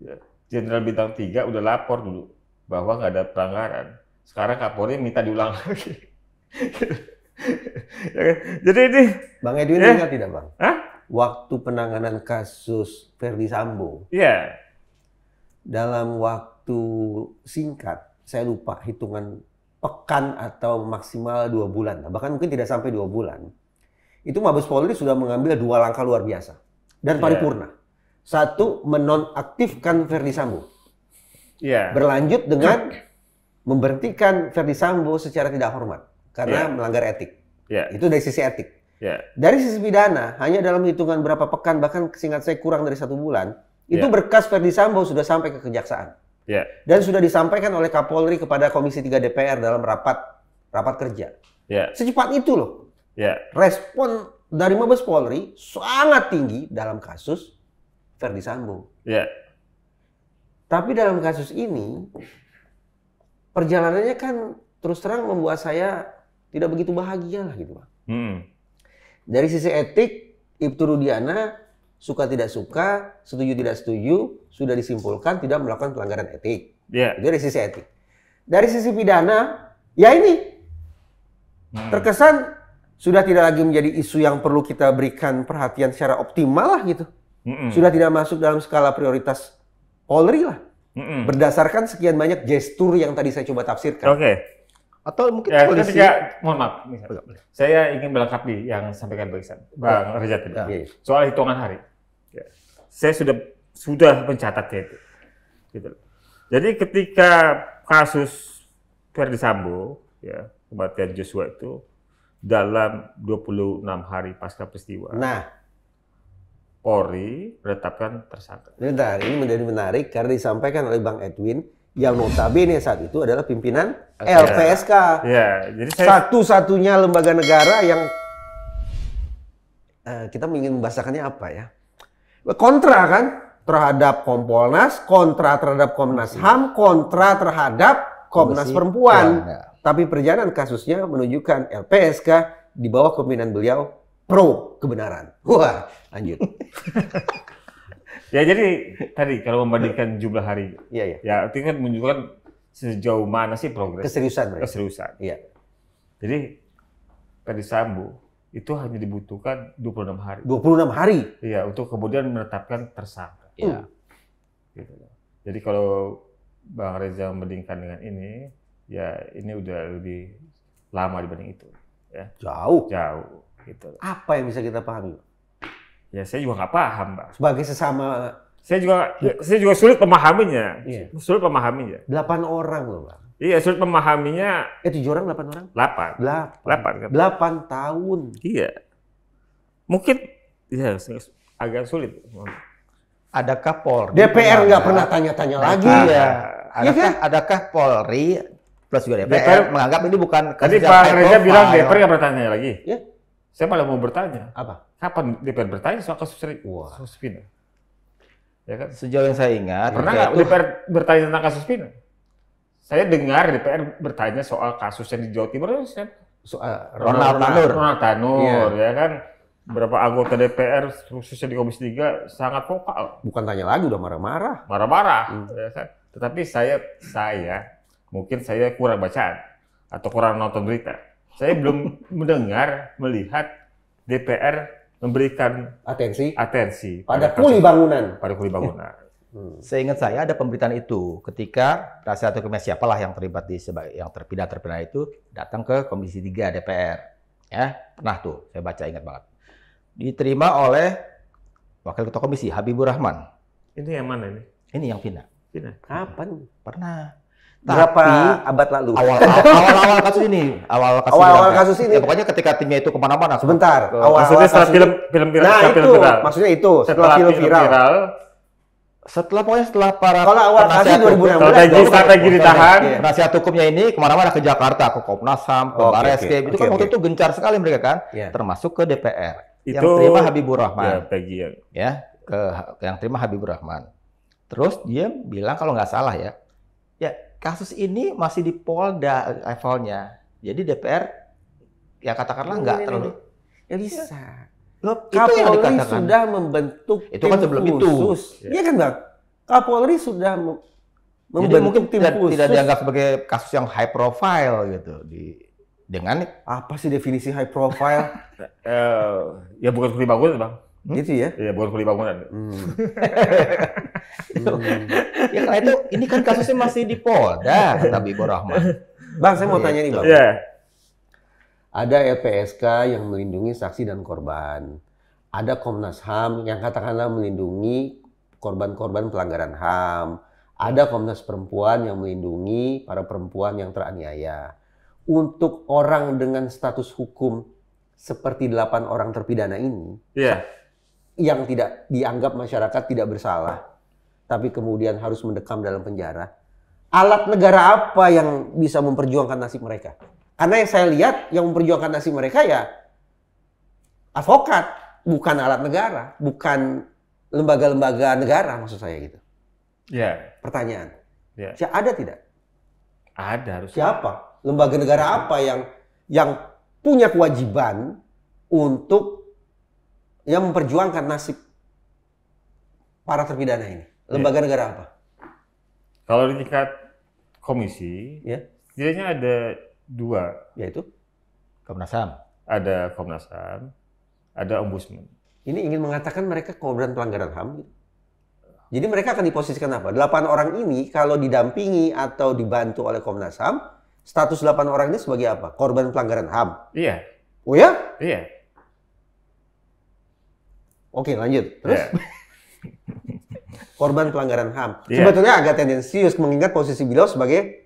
Ya. Jenderal bintang 3 udah lapor dulu bahwa nggak ada pelanggaran. Sekarang Kapolri minta diulang lagi.
*laughs* ya kan? Jadi ini Bang Edwin ya? ingat tidak, Bang? Hah? Waktu penanganan kasus Ferdi Sambo. Iya dalam waktu singkat, saya lupa hitungan pekan atau maksimal dua bulan, nah, bahkan mungkin tidak sampai dua bulan, itu Mabes Polri sudah mengambil dua langkah luar biasa dan iya. paripurna. Satu menonaktifkan Verdi Sambo, yeah. berlanjut dengan memberhentikan Verdi Sambo secara tidak hormat karena yeah. melanggar etik. Yeah. Itu dari sisi etik. Yeah. Dari sisi pidana, hanya dalam hitungan berapa pekan, bahkan singkat saya kurang dari satu bulan, itu yeah. berkas Ferdi Sambo sudah sampai ke kejaksaan. Yeah. Dan sudah disampaikan oleh Kapolri kepada Komisi 3 DPR dalam rapat rapat kerja. Yeah. Secepat itu loh. Yeah. Respon dari Mabes Polri sangat tinggi dalam kasus Ferdi Sambo. Yeah. Tapi dalam kasus ini perjalanannya kan terus terang membuat saya tidak begitu bahagia lah gitu, pak Hmm. Dari sisi etik, Ibtu Rudiana suka tidak suka, setuju tidak setuju, sudah disimpulkan tidak melakukan pelanggaran etik. Yeah. dari sisi etik. Dari sisi pidana, ya ini hmm. terkesan sudah tidak lagi menjadi isu yang perlu kita berikan perhatian secara optimal lah gitu. Mm -mm. Sudah tidak masuk dalam skala prioritas Polri lah. Mm -mm. Berdasarkan sekian banyak gestur yang tadi saya coba tafsirkan. Oke. Okay. Atau mungkin ya, polisi. Ketika,
mohon maaf, saya ingin melengkapi yang sampaikan Bang ya. Reza Bang tadi. Ya. Soal hitungan hari. Ya. Saya sudah sudah mencatatnya itu. Gitu. Jadi ketika kasus Ferdi Sambo, ya, kematian Joshua itu dalam 26 hari pasca peristiwa. Nah,
Polri menetapkan tersangka. Bentar, ini menjadi menarik karena disampaikan oleh Bang Edwin yang notabene saat itu adalah pimpinan LPSK. Ya, jadi saya... satu-satunya lembaga negara yang uh, kita ingin membahasakannya apa ya? kontra kan terhadap Kompolnas, kontra terhadap Komnas HAM, kontra terhadap Komnas Perempuan. Ya. Tapi perjalanan kasusnya menunjukkan LPSK di bawah kepemimpinan beliau pro kebenaran. Wah, lanjut. *laughs* ya jadi tadi kalau membandingkan jumlah hari,
ya, ya. ya artinya kan menunjukkan sejauh mana sih progres. Keseriusan. Mereka. Keseriusan. Iya. Jadi tadi Sambo itu hanya dibutuhkan 26 hari. 26 hari? Iya, untuk kemudian menetapkan tersangka. Iya. Hmm. Gitu. Jadi kalau Bang Reza membandingkan dengan ini, ya ini udah lebih lama dibanding itu. Ya. Jauh. Jauh. Gitu. Apa yang bisa kita pahami? Ya saya juga nggak paham, Bang. Sebagai sesama saya juga ya, saya juga sulit pemahaminya. Iya. Sulit pemahaminya.
Delapan orang loh, Bang.
Iya, sulit memahaminya. Eh tujuh orang, delapan orang?
Delapan. Delapan. Kan? Delapan, tahun. Iya. Mungkin ya
agak sulit. Adakah Polri? DPR nggak pernah tanya-tanya nah, lagi ya. Adakah, ya kan? adakah Polri plus juga DPR, DPR menganggap ini bukan Tadi Pak Reza bilang DPR nggak
pernah tanya lagi. Ya. Saya malah mau bertanya. Apa? Kapan DPR bertanya soal kasus Wah. Kasus Pina? Ya kan? Sejauh yang saya ingat. Pernah nggak DPR bertanya tentang kasus Pina? Saya dengar DPR bertanya soal kasus yang di Jawa Timur soal Ronald, Ronald Tanur. Ronald Tanur yeah. ya kan berapa anggota DPR khususnya di Komisi 3 sangat vokal. Bukan tanya lagi udah marah-marah. Marah-marah. Hmm. Ya kan? Tetapi saya saya mungkin saya kurang bacaan atau kurang nonton berita. Saya belum *laughs* mendengar melihat DPR memberikan
atensi atensi pada, pada kuli bangunan. Pada kuli bangunan. Hmm. Seingat saya ada pemberitaan itu ketika atau kemes siapalah yang terlibat di sebagai yang terpidana terpidana itu datang ke Komisi 3 DPR. Ya, pernah tuh saya baca ingat banget. Diterima oleh Wakil Ketua Komisi Habibur Rahman.
Itu yang mana ini?
Ini yang Vina. Vina.
Kapan? Pernah.
Berapa Tapi, abad lalu? Awal-awal kasus ini, awal kasus awal, awal kasus ini. Ya, pokoknya ketika timnya itu kemana-mana. Sebentar. Awal, awal maksudnya setelah film film viral. Nah itu, viral. maksudnya itu setelah, setelah film, viral, viral setelah pokoknya setelah para kalau awal penasihat hukum, strategi, strategi ditahan iya. penasihat hukumnya ini kemana-mana ke Jakarta ke Komnas Ham ke okay, Baris okay, itu kan okay. waktu itu gencar sekali mereka kan yeah. termasuk ke DPR itu, yang terima Habibur Rahman ya, ya. ya ke yang terima Habibur Rahman terus dia bilang kalau nggak salah ya ya kasus ini masih di Polda eh, levelnya jadi DPR ya katakanlah oh, nggak iya, iya, terlalu
iya. ya bisa
Loh, itu yang sudah
membentuk itu kan sebelum khusus. itu. Ya. Iya ya kan, Bang? Kapolri sudah
membentuk Jadi mungkin tim tidak, khusus. tidak dianggap sebagai kasus yang high profile gitu di dengan apa sih definisi high profile? uh, *laughs* ya bukan kuli bangunan, Bang. Hmm?
Gitu ya? Iya, bukan kuli bangunan. Hmm. hmm. *laughs*
Ya karena itu ini kan kasusnya masih di Polda,
kata Bibo Rahman. Bang, saya mau tanya nih, Bang. Gitu. Yeah. Ada LPSK e yang melindungi saksi dan korban. Ada Komnas HAM yang katakanlah melindungi korban-korban pelanggaran HAM. Ada Komnas Perempuan yang melindungi para perempuan yang teraniaya. Untuk orang dengan status hukum seperti delapan orang terpidana ini, yeah. yang tidak dianggap masyarakat tidak bersalah, tapi kemudian harus mendekam dalam penjara, alat negara apa yang bisa memperjuangkan nasib mereka? Karena yang saya lihat yang memperjuangkan nasib mereka ya advokat, bukan alat negara, bukan lembaga-lembaga negara maksud saya gitu. Ya. Yeah. Pertanyaan. Ya. Yeah. Ada tidak? Ada harus. Siapa? Lembaga negara apa yang yang punya kewajiban untuk yang memperjuangkan nasib para terpidana ini? Lembaga yeah. negara apa?
Kalau di tingkat komisi, ya. setidaknya ada Dua.
Yaitu? Komnas HAM. Ada Komnas HAM, ada Ombudsman. Ini ingin mengatakan mereka korban pelanggaran HAM? Gitu. Jadi mereka akan diposisikan apa? Delapan orang ini kalau didampingi atau dibantu oleh Komnas HAM, status delapan orang ini sebagai apa? Korban pelanggaran HAM? Iya. Oh ya? Iya. Oke lanjut. Terus? Yeah. *laughs* korban pelanggaran HAM. Yeah. Sebetulnya agak tendensius mengingat posisi beliau sebagai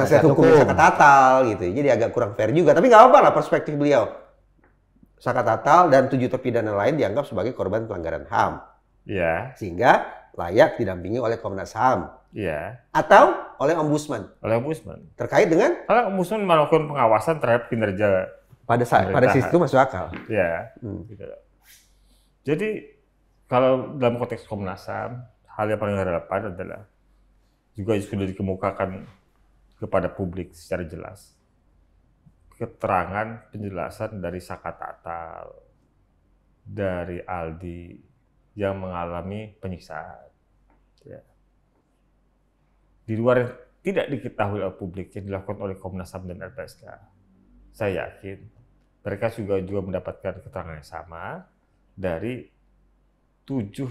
saya hukum, hukum. tatal gitu. Jadi agak kurang fair juga. Tapi nggak apa lah perspektif beliau. saka tatal dan tujuh terpidana lain dianggap sebagai korban pelanggaran HAM. Iya. Sehingga layak didampingi oleh Komnas HAM. Iya. Atau oleh ombudsman. Oleh ombudsman. Terkait dengan? Oleh ombudsman melakukan pengawasan
terhadap kinerja. Pada saat pada saat itu masuk akal.
Iya. Hmm.
Gitu. Jadi kalau dalam konteks Komnas HAM, hal yang paling relevan adalah juga sudah dikemukakan kepada publik secara jelas keterangan penjelasan dari Saka Tatal dari Aldi yang mengalami penyiksaan. Ya. Di luar yang tidak diketahui oleh publik yang dilakukan oleh Komnas HAM dan LPSK, saya yakin mereka juga juga mendapatkan keterangan yang sama dari tujuh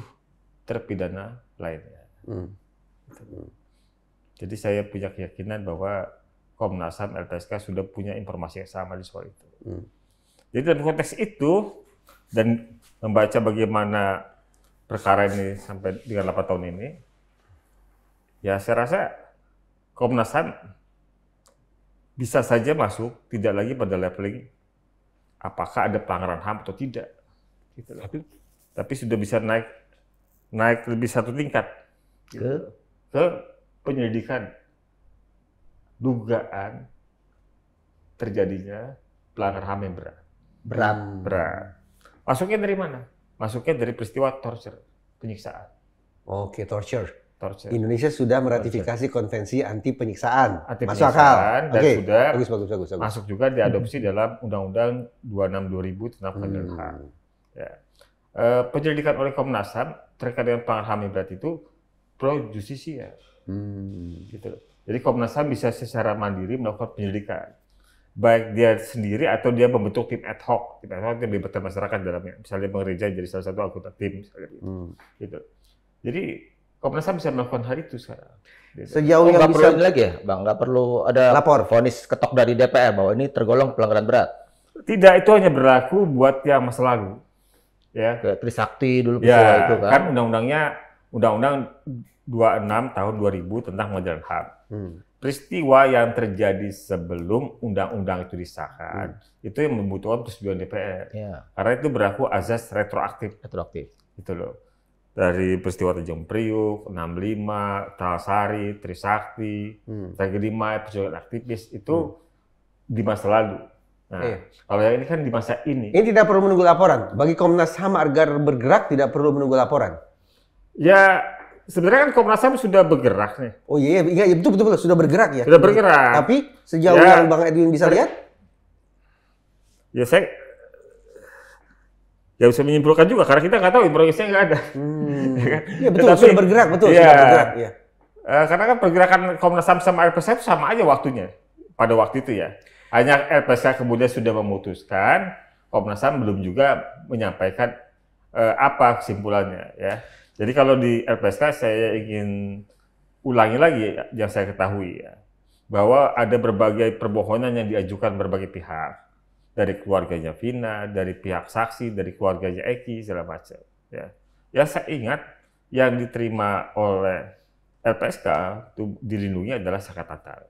terpidana lainnya. Hmm. Gitu. hmm. Jadi saya punya keyakinan bahwa Komnas HAM LPSK sudah punya informasi yang sama di soal itu. Hmm. Jadi dalam konteks itu dan membaca bagaimana perkara ini sampai dengan 8 tahun ini, ya saya rasa Komnas HAM bisa saja masuk tidak lagi pada leveling apakah ada pelanggaran HAM atau tidak. Gitu Tapi, tapi sudah bisa naik naik lebih satu tingkat gitu ke ke penyelidikan dugaan terjadinya pelanggaran HAM yang berat. Berat. Berat. Masuknya dari mana?
Masuknya dari peristiwa torture, penyiksaan. Oke, torture. Torture. Indonesia sudah meratifikasi torture. konvensi anti penyiksaan. Anti masuk Dan okay. sudah bagus, bagus, bagus, bagus. masuk
juga diadopsi hmm. dalam Undang-Undang 26 2000 tentang pelanggaran hmm. HAM. Ya. E, penyelidikan oleh Komnas HAM terkait dengan pelanggaran HAM yang berat itu pro justisia.
Hmm.
Gitu. Jadi Komnas HAM bisa secara mandiri melakukan penyelidikan, baik dia sendiri atau dia membentuk tim ad hoc, tim ad hoc yang melibatkan masyarakat dalamnya. Misalnya pengerja jadi
salah satu anggota tim, gitu. Hmm. gitu. Jadi
Komnas HAM bisa melakukan hal itu sekarang.
Gitu. Sejauh oh, yang bisa perlu lagi
ya, Bang, nggak perlu ada lapor vonis ketok dari DPR bahwa ini tergolong pelanggaran berat. Tidak, itu hanya berlaku buat yang masa lalu. Ya.
Ke
Trisakti dulu ya, itu kan. kan
undang-undangnya Undang-Undang 26 tahun 2000 tentang modern HAM. Hmm. Peristiwa yang terjadi sebelum undang-undang itu disahkan hmm. itu yang membutuhkan persetujuan DPR. Yeah. Karena itu berlaku azas retroaktif. Retroaktif. Itu loh. Dari peristiwa Tanjung Priuk, 65, Trasari, Trisakti, hmm. tragedi Mai, persetujuan aktivis itu hmm. di masa
lalu. Nah, iya. kalau yang ini kan di masa ini. Ini tidak perlu menunggu laporan. Bagi Komnas HAM agar bergerak tidak perlu menunggu laporan. Ya sebenarnya kan Komnas HAM sudah bergerak nih. Oh iya, iya ya, betul, iya, betul betul sudah bergerak ya. Sudah bergerak. Tapi sejauh ya, yang Bang Edwin bisa lihat,
ya saya ya bisa menyimpulkan juga karena kita nggak tahu informasinya nggak ada. Hmm. *laughs* ya, kan? iya, betul Tetapi, sudah bergerak betul ya, sudah bergerak. Ya. karena kan pergerakan Komnas HAM sama lpsk itu sama aja waktunya pada waktu itu ya. Hanya lpsk kemudian sudah memutuskan, Komnas HAM belum juga menyampaikan uh, apa kesimpulannya ya. Jadi kalau di LPSK saya ingin ulangi lagi yang saya ketahui ya, bahwa ada berbagai perbohongan yang diajukan berbagai pihak dari keluarganya Vina, dari pihak saksi, dari keluarganya Eki, segala macam. Ya, ya saya ingat yang diterima oleh LPSK itu dilindungi adalah Sakatatar.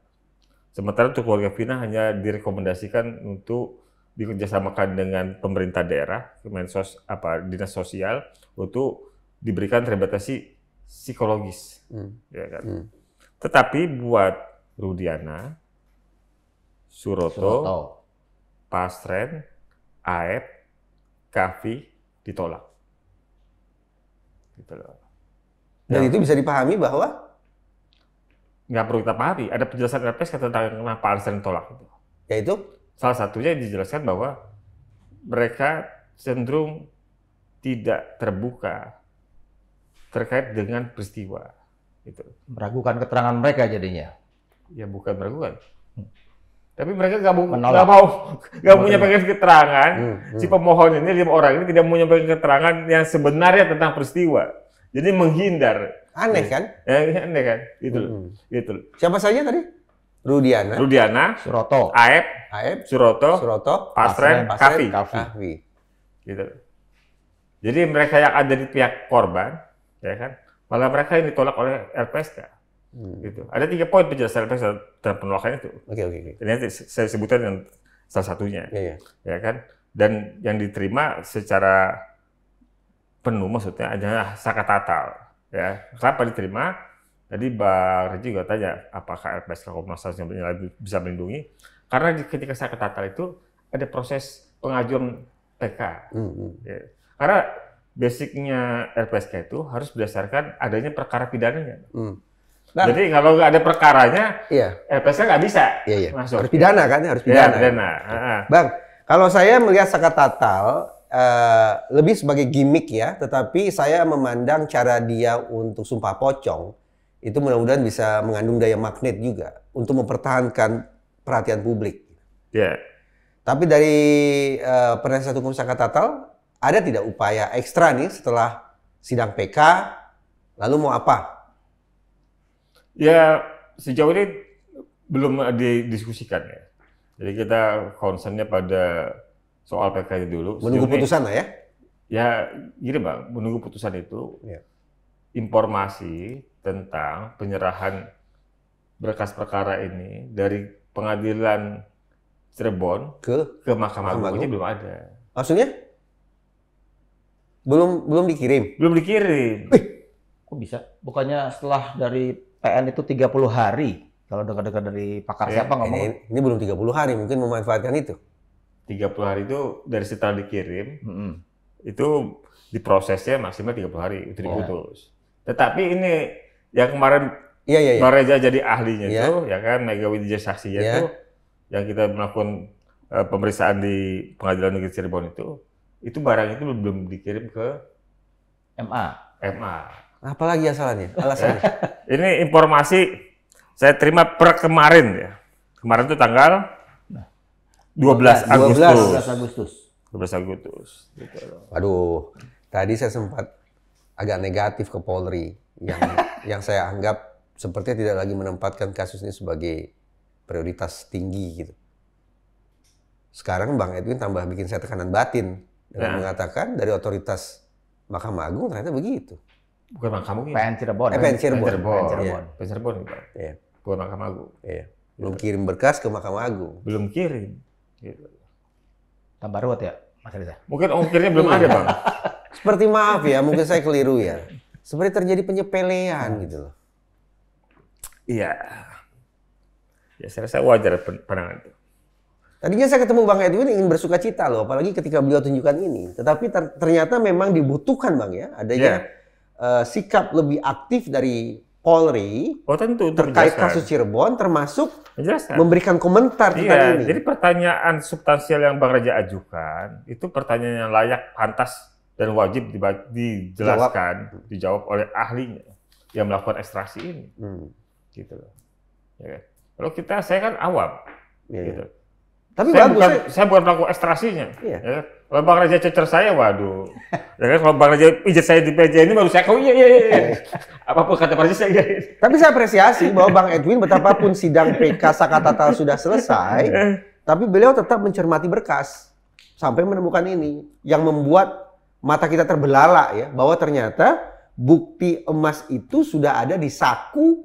Sementara untuk keluarga Vina hanya direkomendasikan untuk dikerjasamakan dengan pemerintah daerah, Kemensos apa dinas sosial untuk diberikan rehabilitasi psikologis, hmm. ya kan. Hmm. Tetapi buat Rudiana, Suroto, Suroto. Pasren, Aep, Kavi ditolak. Gitu loh.
Dan nah, itu bisa dipahami bahwa
nggak perlu kita pahami. Ada penjelasan RPS tentang kenapa Pasren tolak itu. Yaitu salah satunya dijelaskan bahwa mereka cenderung tidak terbuka terkait dengan peristiwa itu meragukan keterangan mereka jadinya ya bukan meragukan tapi mereka nggak mau nggak mau pengen keterangan hmm, hmm. si pemohon ini lima orang ini tidak punya pengen keterangan yang sebenarnya tentang peristiwa jadi menghindar aneh kan ya, aneh kan itu hmm. itu siapa saja tadi Rudiana, Rudiana, Suroto, Aep, Aep, Suroto, Suroto, Pasren, Kavi Kafi. Gitu. Jadi mereka yang ada di pihak korban ya kan? Malah mereka yang ditolak oleh LPSK. Hmm. Gitu. Ada tiga poin penjelasan LPSK dalam penolakan itu. Oke okay, oke. Okay, okay. Ini saya sebutkan yang salah satunya, yeah, yeah. ya kan? Dan yang diterima secara penuh maksudnya adalah sakatatal, ya. Kenapa diterima? Tadi Bang Reji juga tanya apakah LPSK Komnas HAM bisa melindungi? Karena ketika ketika sakatatal itu ada proses pengajuan PK. Mm -hmm. ya. Karena basicnya LPSK itu harus berdasarkan adanya perkara pidananya. Hmm. Nah, Jadi kalau nggak ada perkaranya, iya. LPSK nggak bisa
iya, iya. masuk. Harus pidana kan, ya? harus iya, pidana. Ya, pidana. Ya. Bang, kalau saya melihat Sakatatal uh, eh, lebih sebagai gimmick ya, tetapi saya memandang cara dia untuk sumpah pocong itu mudah-mudahan bisa mengandung daya magnet juga untuk mempertahankan perhatian publik. Ya. Tapi dari uh, penasihat hukum tatal ada tidak upaya ekstra nih setelah sidang PK? Lalu mau apa?
Ya sejauh ini belum didiskusikan ya. Jadi kita concernnya pada soal PK itu dulu. Menunggu sejauh putusan lah ya? Ya gini bang, menunggu putusan itu ya. informasi tentang penyerahan berkas perkara ini dari pengadilan Cirebon ke ke Mahkamah Agung belum ada. Maksudnya?
Belum belum dikirim. Belum dikirim. Wih. Kok bisa?
Bukannya setelah
dari PN
itu 30 hari.
Kalau dekat-dekat dari pakar ya, siapa ngomong. Ini, ini belum 30 hari, mungkin memanfaatkan itu. 30 hari itu dari setelah dikirim, mm -hmm. itu
diprosesnya maksimal 30 hari, itu iya. diputus. Ya. Tetapi ini yang kemarin Iya, iya, iya. Mareja jadi ahlinya ya. itu ya kan, Mega Widya saksinya ya. Iya. tuh, yang kita melakukan uh, pemeriksaan di pengadilan negeri Cirebon itu, itu barang itu belum dikirim ke MA. MA.
Apalagi asalannya? Alasannya?
*laughs* ini informasi saya terima per kemarin ya. Kemarin itu tanggal 12 Agustus. 12
Agustus. 12 Agustus. Gitu. Aduh, tadi saya sempat agak negatif ke Polri yang *laughs* yang saya anggap sepertinya tidak lagi menempatkan kasus ini sebagai prioritas tinggi gitu. Sekarang Bang Edwin tambah bikin saya tekanan batin dengan nah. mengatakan dari otoritas Mahkamah Agung ternyata begitu. Bukan Mahkamah Agung. Ya? PN Cirebon. Eh, PN Cirebon. PN Cirebon. PN Cirebon. Iya. Bukan Mahkamah Agung. Iya. iya. Belum kirim berkas ke Mahkamah Agung. Belum kirim. Gitu. Tambah ruwet ya,
Mas Reza? Mungkin ongkirnya belum ada, Bang.
*laughs* Seperti maaf ya, mungkin saya keliru ya. Seperti terjadi penyepelean gitu loh. Iya. Ya saya rasa wajar pandangan itu. Tadinya saya ketemu Bang Edwin ingin bersuka cita loh, apalagi ketika beliau tunjukkan ini. Tetapi ter ternyata memang dibutuhkan Bang ya, adanya yeah. Ya. uh, sikap lebih aktif dari Polri oh, tentu, terkait menjelaskan. kasus Cirebon, termasuk menjelaskan. memberikan komentar iya, tentang ini. Jadi pertanyaan
substansial yang Bang Raja ajukan itu pertanyaan yang layak, pantas dan wajib dijelaskan, Jawab. dijawab oleh ahlinya yang melakukan ekstraksi ini. Hmm. Gitu loh. Ya kan? Kalau kita, saya kan awam. Yeah. Iya. Gitu. Tapi saya bagus. Bukan, saya... Eh. saya bukan pelaku ekstrasinya. Iya. Ya. Kalau Bang Raja cecer saya, waduh. *laughs* ya kan kalau Bang Raja pijat saya di PJ ini baru saya kau iya iya iya. iya. *laughs* Apapun kata Pak saya iya, iya.
Tapi saya apresiasi bahwa Bang Edwin betapapun sidang PK Sakatata sudah selesai, *laughs* eh. tapi beliau tetap mencermati berkas sampai menemukan ini yang membuat mata kita terbelalak ya bahwa ternyata bukti emas itu sudah ada di saku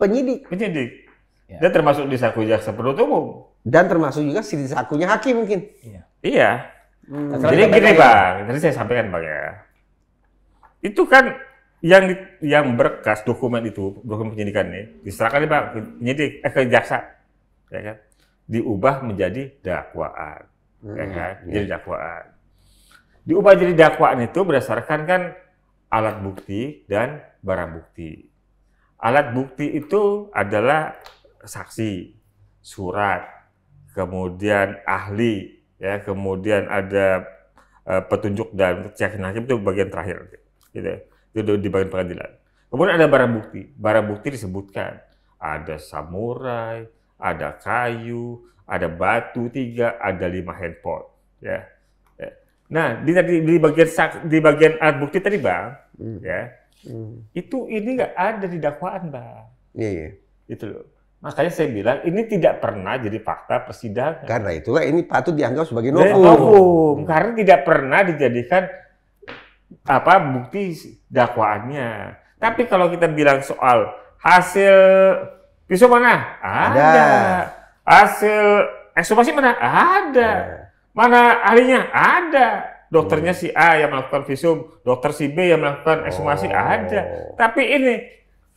penyidik. Penyidik. Ya. Dan termasuk di saku jaksa penuntut umum dan termasuk juga sakunya hakim mungkin. Iya. iya. Hmm. Jadi gini bang,
tadi saya sampaikan bang ya, itu kan yang yang berkas dokumen itu dokumen penyidikan nih, diserahkan bang penyidik eh, ke jaksa, ya kan, diubah menjadi dakwaan, ya hmm. ya kan, iya. jadi dakwaan. Diubah jadi dakwaan itu berdasarkan kan alat bukti dan barang bukti. Alat bukti itu adalah saksi, surat, kemudian ahli, ya, kemudian ada uh, petunjuk dan keyakinan hakim itu bagian terakhir, gitu, itu di bagian pengadilan. Kemudian ada barang bukti, barang bukti disebutkan ada samurai, ada kayu, ada batu tiga, ada lima handphone, ya. ya. Nah, di, di, di bagian di bagian alat bukti tadi, Bang, hmm. ya. Hmm. Itu ini nggak ada di dakwaan, Bang. Iya, yeah, Yeah. Itu loh. Makanya saya bilang ini tidak pernah jadi fakta persidangan. Karena itulah ini patut dianggap sebagai novum. Novum karena tidak pernah dijadikan apa bukti dakwaannya. Tapi kalau kita bilang soal hasil pisau mana? Ada. Ada. Hasil ekshumasi mana? Ada. Ya. Mana ahlinya? Ada. Dokternya hmm. si A yang melakukan visum, dokter si B yang melakukan ekshumasi oh. ada. Tapi ini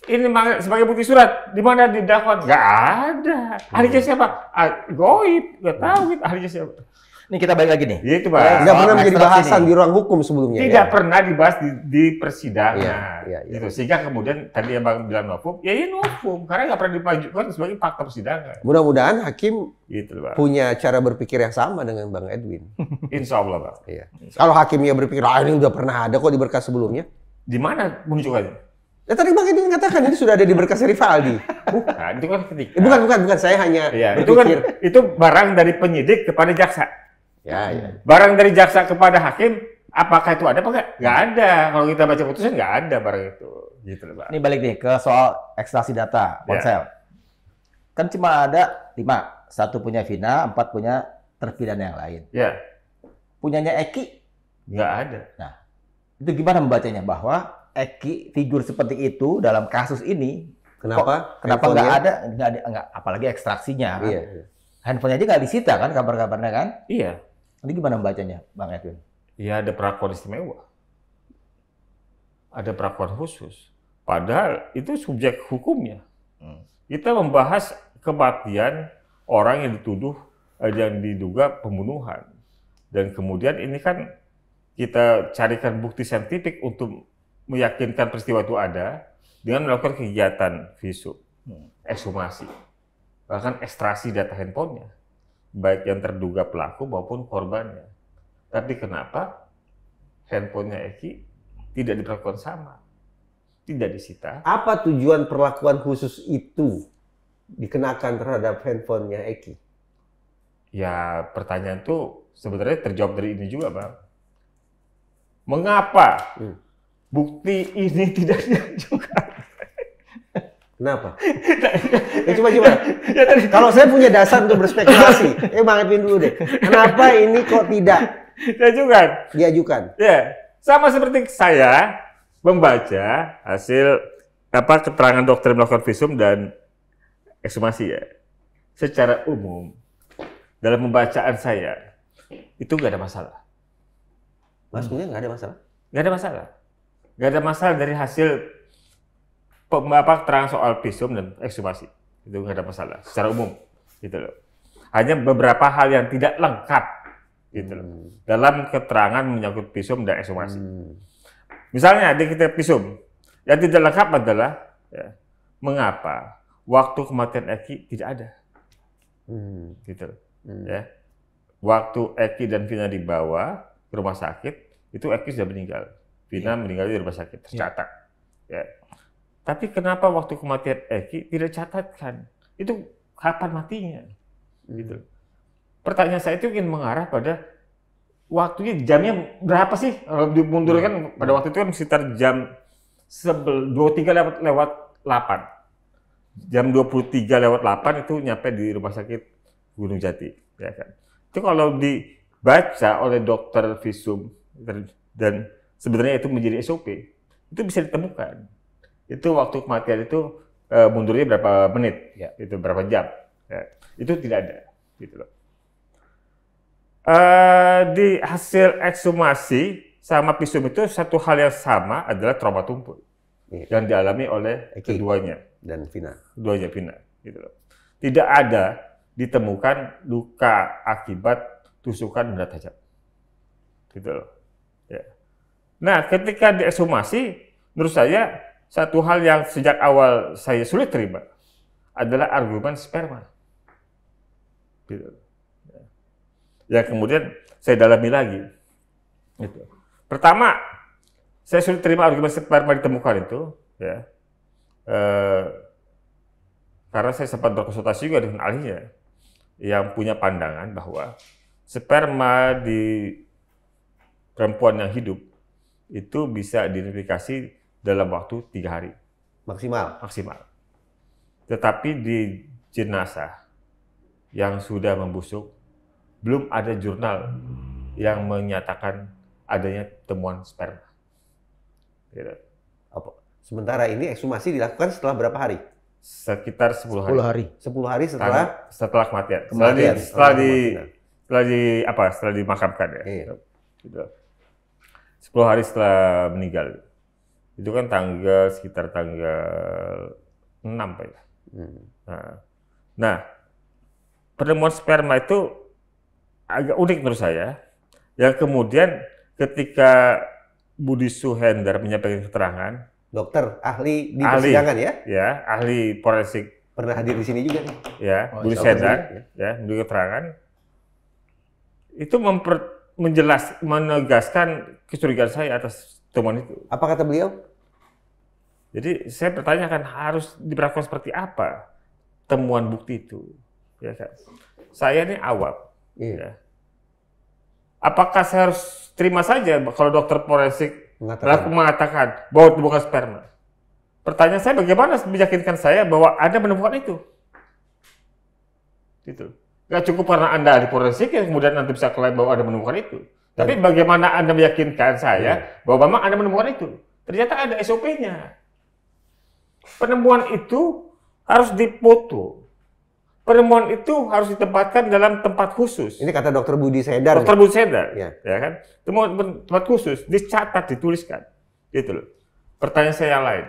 ini sebagai bukti surat di mana dakwaan nggak ada ahlinya siapa ah, goib nggak tahu hmm. gitu ahlinya siapa ini kita balik lagi nih iya, itu pak Gak pernah menjadi bahasan
di ruang hukum sebelumnya tidak
ya? pernah dibahas di, di persidangan Iya, iya, iya. Gitu. sehingga kemudian tadi yang bang bilang novum ya ini ya novum karena nggak pernah dimajukan sebagai fakta persidangan
mudah-mudahan hakim gitu, punya cara berpikir yang sama dengan bang Edwin *laughs* insya Allah pak iya. kalau hakimnya berpikir ah ini udah pernah ada kok di berkas sebelumnya di mana munculnya Ya tadi Bang Edwin katakan ini sudah ada di berkas Rivaldi. Bukan. Nah, itu kan ketika. Bukan, bukan, bukan. Saya hanya ya, berpikir. Itu kan itu barang dari
penyidik kepada jaksa. Ya, ya. Barang dari jaksa kepada hakim, apakah itu ada apa enggak?
Enggak ada. Kalau kita baca putusan enggak ada barang itu. Gitu loh, Bang. Ini balik nih ke soal ekstraksi data ponsel. Ya. Kan cuma ada lima. Satu punya Vina, empat punya terpidana yang lain. Ya. Punyanya Eki? Enggak ada. Nah, itu gimana membacanya? Bahwa Eki figur seperti itu dalam kasus ini kenapa kok, kenapa nggak ada nggak ada nggak apalagi ekstraksinya kan? Iya, iya, handphonenya aja nggak disita kan kabar-kabarnya kan iya nanti gimana membacanya bang Edwin
iya ada perakuan istimewa ada perakuan khusus padahal itu subjek hukumnya hmm. kita membahas kematian orang yang dituduh eh, yang diduga pembunuhan dan kemudian ini kan kita carikan bukti saintifik untuk meyakinkan peristiwa itu ada dengan melakukan kegiatan visum, ekshumasi, bahkan ekstrasi data handphonenya, baik yang terduga pelaku maupun korbannya. Tapi kenapa handphonenya
Eki tidak diperlakukan sama? Tidak disita. Apa tujuan perlakuan khusus itu dikenakan terhadap handphonenya Eki?
Ya pertanyaan itu sebenarnya terjawab dari ini juga Bang.
Mengapa hmm bukti ini *laughs* tidak diajukan. Kenapa? *laughs* ya, coba coba. Ya, Kalau saya punya dasar untuk berspekulasi, eh Bang Edwin dulu deh. Kenapa ini kok tidak diajukan? Diajukan.
Ya, sama seperti saya membaca hasil apa keterangan dokter melakukan visum dan ekshumasi ya. Secara umum dalam pembacaan saya itu nggak ada masalah.
Maksudnya nggak ada masalah?
Nggak ada masalah nggak ada masalah dari hasil apa terang soal visum dan ekshumasi itu nggak ada masalah secara umum gitu loh hanya beberapa hal yang tidak lengkap gitu loh hmm. dalam keterangan menyangkut visum dan ekshumasi hmm. misalnya di kita visum yang tidak lengkap adalah ya, mengapa waktu kematian Eki tidak ada hmm. gitu loh hmm. ya waktu Eki dan Vina dibawa ke rumah sakit itu Eki sudah meninggal Vina yeah. meninggal di rumah sakit tercatat. Yeah. Ya. Tapi kenapa waktu kematian Eki tidak catatkan? Itu kapan matinya? Hmm. Gitu. Pertanyaan saya itu ingin mengarah pada waktunya jamnya berapa sih? Kalau mundur hmm. pada waktu itu kan sekitar jam sebel 23 lewat lewat 8. Jam 23 lewat 8 itu nyampe di rumah sakit Gunung Jati, ya kan. Itu kalau dibaca oleh dokter visum dan sebenarnya itu menjadi SOP itu bisa ditemukan itu waktu kematian itu uh, mundurnya berapa menit ya. itu berapa jam ya. itu tidak ada gitu loh Uh, di hasil ekshumasi sama pisum itu satu hal yang sama adalah trauma tumpul ya. yang dialami oleh Eki. keduanya dan Vina. Keduanya Vina, gitu loh. Tidak ada ditemukan luka akibat tusukan benda tajam. Gitu loh. Nah, ketika diekshumasi, menurut saya satu hal yang sejak awal saya sulit terima adalah argumen sperma. Gitu. Ya kemudian saya dalami lagi. Gitu. Pertama, saya sulit terima argumen sperma ditemukan itu, ya. E, karena saya sempat berkonsultasi juga dengan ahlinya yang punya pandangan bahwa sperma di perempuan yang hidup itu bisa diidentifikasi dalam waktu tiga hari. Maksimal? Maksimal. Tetapi di jenazah yang sudah membusuk, belum ada jurnal yang menyatakan adanya temuan sperma.
Gitu. Apa? Sementara ini ekshumasi dilakukan setelah berapa hari? Sekitar 10 hari. 10 hari. 10 hari setelah setelah kematian. Kematian. Setelah di setelah di,
setelah di apa? Setelah dimakamkan ya. Iya. Gitu. 10 hari setelah meninggal. Itu kan tanggal sekitar tanggal 6 Pak ya. Hmm. Nah, nah, penemuan sperma itu agak unik menurut saya. Yang kemudian ketika Budi Suhendar menyampaikan keterangan,
dokter ahli di ahli, persidangan ya?
Ya, ahli forensik pernah hadir di sini juga nih. Ya, oh, Budi Suhendar ya, ya keterangan itu memper menjelas menegaskan kecurigaan saya atas temuan itu. Apa kata beliau? Jadi saya bertanya kan harus diperlakukan seperti apa temuan bukti itu, ya Saya ini awam, iya. ya. Apakah saya harus terima saja kalau dokter forensik mengatakan, mengatakan bahwa itu bukan sperma? Pertanyaan saya bagaimana meyakinkan saya bahwa ada menemukan itu? Gitu. Gak cukup karena Anda ahli forensik yang kemudian nanti bisa klaim bahwa Anda menemukan itu. Tapi ya. bagaimana Anda meyakinkan saya ya. bahwa memang Anda menemukan itu? Ternyata ada SOP-nya. Penemuan itu harus dipoto. Penemuan itu harus ditempatkan dalam tempat khusus. Ini kata Dokter Budi Sedar. Dokter Budi Sedar, ya, ya kan? Temuan tempat khusus, dicatat, dituliskan, gitu loh. Pertanyaan saya yang lain,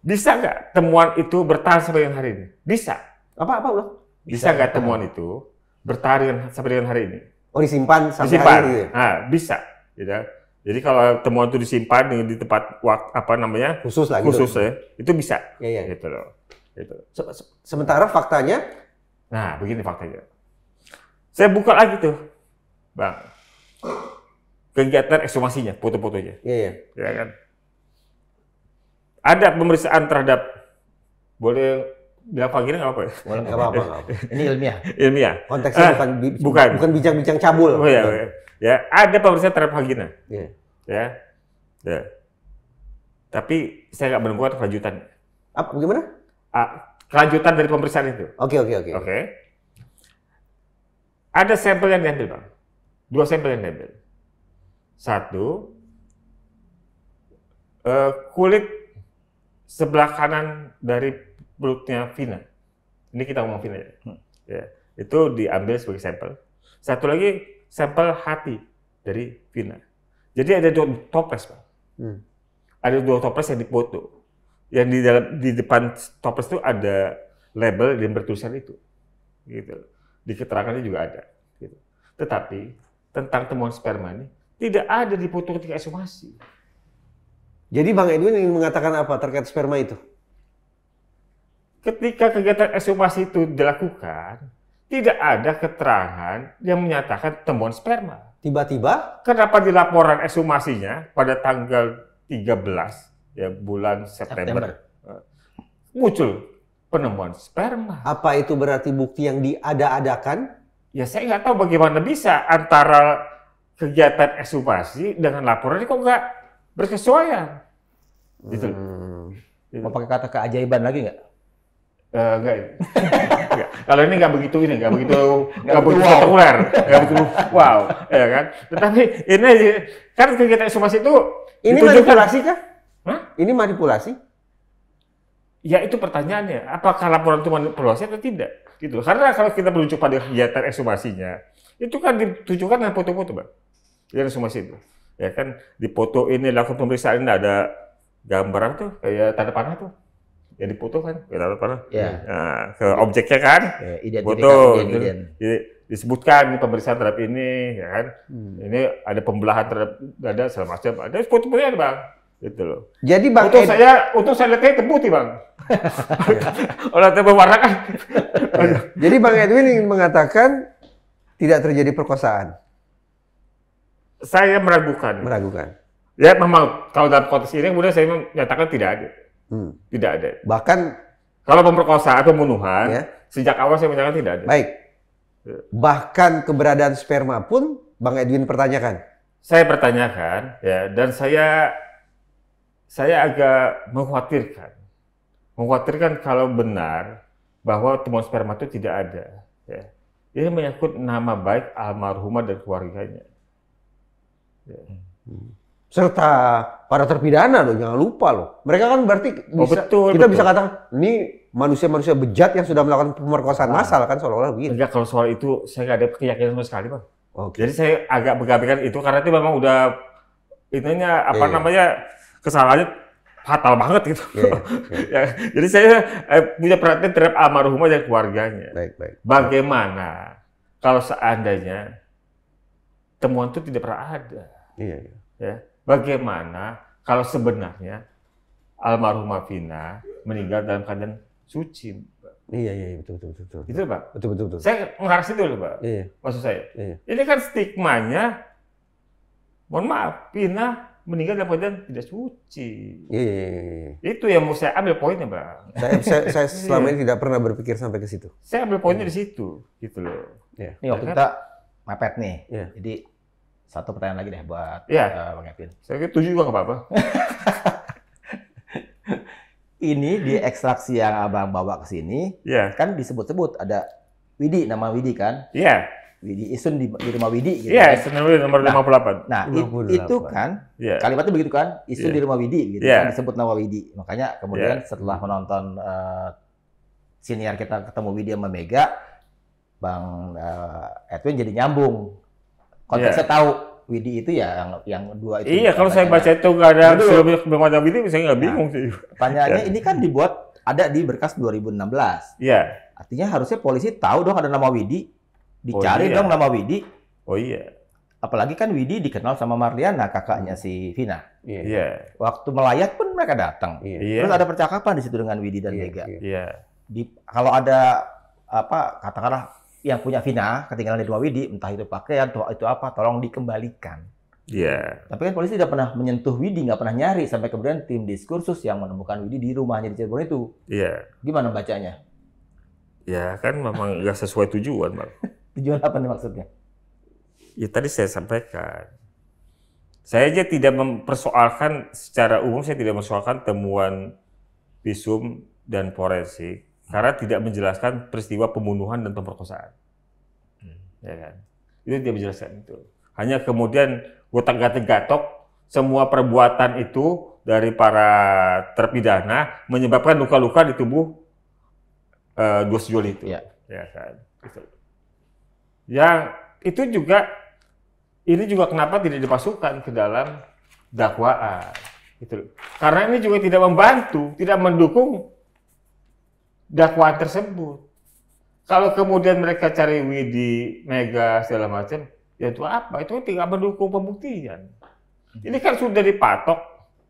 bisa nggak temuan itu bertahan sampai hari ini?
Bisa. Apa
apa loh? Bisa nggak temuan itu bertarian sampai dengan hari ini?
Oh disimpan sampai disimpan. hari ini?
Nah, bisa. Gitu. Jadi kalau temuan itu disimpan di tempat apa namanya khusus lah gitu. khusus gitu. ya, itu bisa.
Iya, Ya. Gitu loh. Gitu. Sementara faktanya,
nah begini faktanya. Saya buka lagi tuh, bang. Kegiatan ekshumasinya, foto-fotonya. Iya, iya. Ya kan. Ada pemeriksaan terhadap boleh Bilang panggilnya nggak apa ya? Boleh nggak apa-apa. Ini ilmiah. ilmiah. Konteksnya ah, bukan, bukan bukan bincang-bincang cabul. Oh, iya, iya. Ya, ada pemeriksaan terhadap vagina. Iya. Ya. Ya. Tapi saya nggak menemukan kelanjutan. Apa gimana Ah, kelanjutan dari pemeriksaan itu. Oke, okay, oke, okay, oke. Okay. Oke. Okay. Ada sampel yang diambil, Bang. Dua sampel yang diambil. Satu, uh, kulit sebelah kanan dari produknya Vina. Ini kita ngomong Vina. Ya. Hmm. Ya, itu diambil sebagai sampel. Satu lagi sampel hati dari Vina. Jadi ada dua toples, Pak. Hmm. Ada dua toples yang dipoto. Yang di dalam di depan toples itu ada label dan bertulisan itu. Gitu. Di keterangannya juga ada.
Gitu. Tetapi tentang temuan sperma ini
tidak ada di foto ketika ekshumasi.
Jadi Bang Edwin ingin mengatakan apa terkait sperma itu?
ketika kegiatan ekshumasi itu dilakukan, tidak ada keterangan yang menyatakan temuan sperma. Tiba-tiba? Kenapa di laporan ekshumasinya pada tanggal 13 ya bulan September, September. Eh, muncul penemuan sperma. Apa itu berarti bukti yang diada-adakan? Ya saya nggak tahu bagaimana bisa antara kegiatan ekshumasi dengan laporan kok nggak berkesesuaian. Gitu. Hmm. Gitu. Mau pakai kata keajaiban lagi nggak? Uh, enggak ya. Kalau ini enggak begitu ini, enggak begitu enggak begitu wow. populer, enggak begitu wow, ya kan? Tetapi ini kan kegiatan ekshumasi itu ini manipulasi kah? Hah? Ini manipulasi? Ya itu pertanyaannya, apakah laporan itu manipulasi atau tidak? Gitu. Karena kalau kita merujuk pada kegiatan ekshumasinya, itu kan ditujukan dengan foto-foto, Bang. Ya, ekshumasi itu. Ya kan, di foto ini laku pemeriksaan ada gambaran tuh kayak tanda panah tuh ya diputuh kan kita ya, ya. Nah, ke objeknya kan ya, butuh jadi disebutkan ini pemeriksaan terhadap ini ya kan hmm. ini ada pembelahan terhadap dada segala macam ada putus-putusnya bang gitu loh jadi bang untuk saya untuk saya lihatnya hitam bang *laughs* orang tebu berwarna kan
ya. jadi bang Edwin ingin mengatakan tidak terjadi perkosaan
saya meragukan meragukan ya memang kalau dalam konteks ini kemudian saya menyatakan tidak ada Hmm. Tidak ada. Bahkan
kalau pemerkosaan pembunuhan ya. sejak awal saya menyatakan tidak ada. Baik. Ya. Bahkan keberadaan sperma pun Bang Edwin pertanyakan. Saya pertanyakan ya dan
saya saya agak mengkhawatirkan. Mengkhawatirkan kalau benar bahwa temuan sperma itu tidak ada ya. Ini menyangkut
nama baik almarhumah dan keluarganya. Ya. Hmm serta para terpidana loh jangan lupa loh mereka kan berarti oh, bisa, oh, betul, kita betul. bisa katakan ini manusia-manusia bejat yang sudah melakukan pemerkosaan nah, massal kan seolah-olah begitu. Enggak kalau soal itu saya nggak ada
keyakinan sama sekali bang. Okay. Jadi saya agak mengabaikan itu karena itu memang udah intinya apa yeah. Iya. namanya kesalahannya fatal banget gitu. Yeah, iya, *laughs* iya. yeah. Jadi saya eh, punya perhatian terhadap almarhumah dan keluarganya. Baik, baik. Bagaimana kalau seandainya temuan itu tidak pernah ada? Iya. Yeah, yeah. Ya bagaimana kalau sebenarnya almarhumah Vina meninggal dalam keadaan suci. Iya, iya iya betul betul betul. betul. Itu pak. Betul betul betul. Saya mengharap itu loh pak. Iya. Maksud saya. Iya. Ini kan stigmanya, mohon maaf, Vina meninggal dalam keadaan tidak suci.
Iya iya, iya, iya, iya.
Itu yang mau saya ambil poinnya, pak. Saya, saya, saya
*laughs* selama ini tidak pernah berpikir sampai ke situ. Saya ambil poinnya iya. di situ, gitu loh. Iya. Ini waktu kita mepet nih. Iya. Jadi satu pertanyaan lagi deh buat yeah. Iya. uh, Bang Kevin. Saya kira tujuh juga nggak apa-apa. *laughs* ini di ekstraksi yang abang bawa ke sini, yeah. kan disebut-sebut ada Widi, nama Widi kan? Iya. Yeah. Widi Isun di, di rumah Widi gitu. Iya, yeah, kan? Isun kan? nomor nah, 58. Nah, 58. It, itu kan yeah. kalimatnya begitu kan, Isun yeah. di rumah Widi gitu yeah. kan disebut nama Widi. Makanya kemudian yeah. setelah menonton uh, senior kita ketemu Widi sama Mega, Bang uh, Edwin jadi nyambung konteksnya yeah. tahu Widi itu ya yang, yang dua itu. Iya, kalau saya baca ya. itu nggak ada sebelum sebelum ada Widi, saya nggak nah, bingung nah, sih. Pertanyaannya iya. ini kan dibuat ada di berkas 2016. Iya. Yeah. Artinya harusnya polisi tahu dong ada nama Widi, dicari oh, iya. dong nama Widi. Oh iya. Apalagi kan Widi dikenal sama Marliana kakaknya si Vina. Iya. Yeah. Waktu melayat pun mereka datang. Iya. Yeah. Terus ada percakapan di situ dengan Widi dan Mega. Iya. Yeah. Iya. Di kalau ada apa katakanlah yang punya Vina ketinggalan di dua Widi, entah itu pakaian atau itu apa, tolong dikembalikan.
Iya. Yeah.
Tapi kan polisi tidak pernah menyentuh Widi, nggak pernah nyari sampai kemudian tim diskursus yang menemukan Widi di rumahnya di Cirebon itu. Iya. Yeah. Gimana bacanya?
Ya kan memang nggak sesuai tujuan, Bang.
*laughs* tujuan apa nih maksudnya?
Ya tadi saya sampaikan. Saya aja tidak mempersoalkan secara umum saya tidak mempersoalkan temuan visum dan forensik karena tidak menjelaskan peristiwa pembunuhan dan pemerkosaan. Hmm. Ya kan? Itu tidak menjelaskan itu. Hanya kemudian gotak-gatik-gatok semua perbuatan itu dari para terpidana menyebabkan luka-luka di tubuh uh, dua sejoli itu. Ya. ya kan? Itu. Yang itu juga ini juga kenapa tidak dimasukkan ke dalam dakwaan. Gitu. Karena ini juga tidak membantu, tidak mendukung dakwaan tersebut. Kalau kemudian mereka cari Widi, Mega, segala macam, ya itu apa? Itu kan tidak mendukung pembuktian. Hmm. Ini kan sudah dipatok,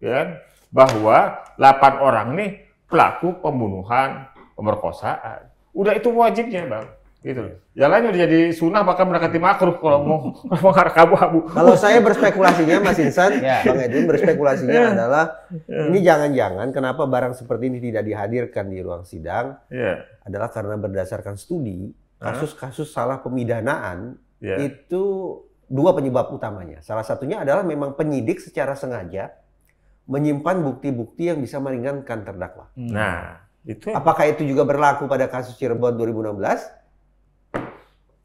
ya kan? bahwa 8 orang nih pelaku pembunuhan, pemerkosaan. Udah itu wajibnya, Bang gitu. Yang lain udah jadi sunnah bahkan
mendekati makruh kalau mau *laughs* mau arah abu-abu. Kalau saya berspekulasinya Mas Insan, yeah. Bang Edwin berspekulasinya yeah. adalah yeah. ini jangan-jangan kenapa barang seperti ini tidak dihadirkan di ruang sidang yeah. adalah karena berdasarkan studi kasus-kasus salah pemidanaan yeah. itu dua penyebab utamanya. Salah satunya adalah memang penyidik secara sengaja menyimpan bukti-bukti yang bisa meringankan terdakwa.
Hmm. Nah,
itu apakah itu juga berlaku pada kasus Cirebon 2016?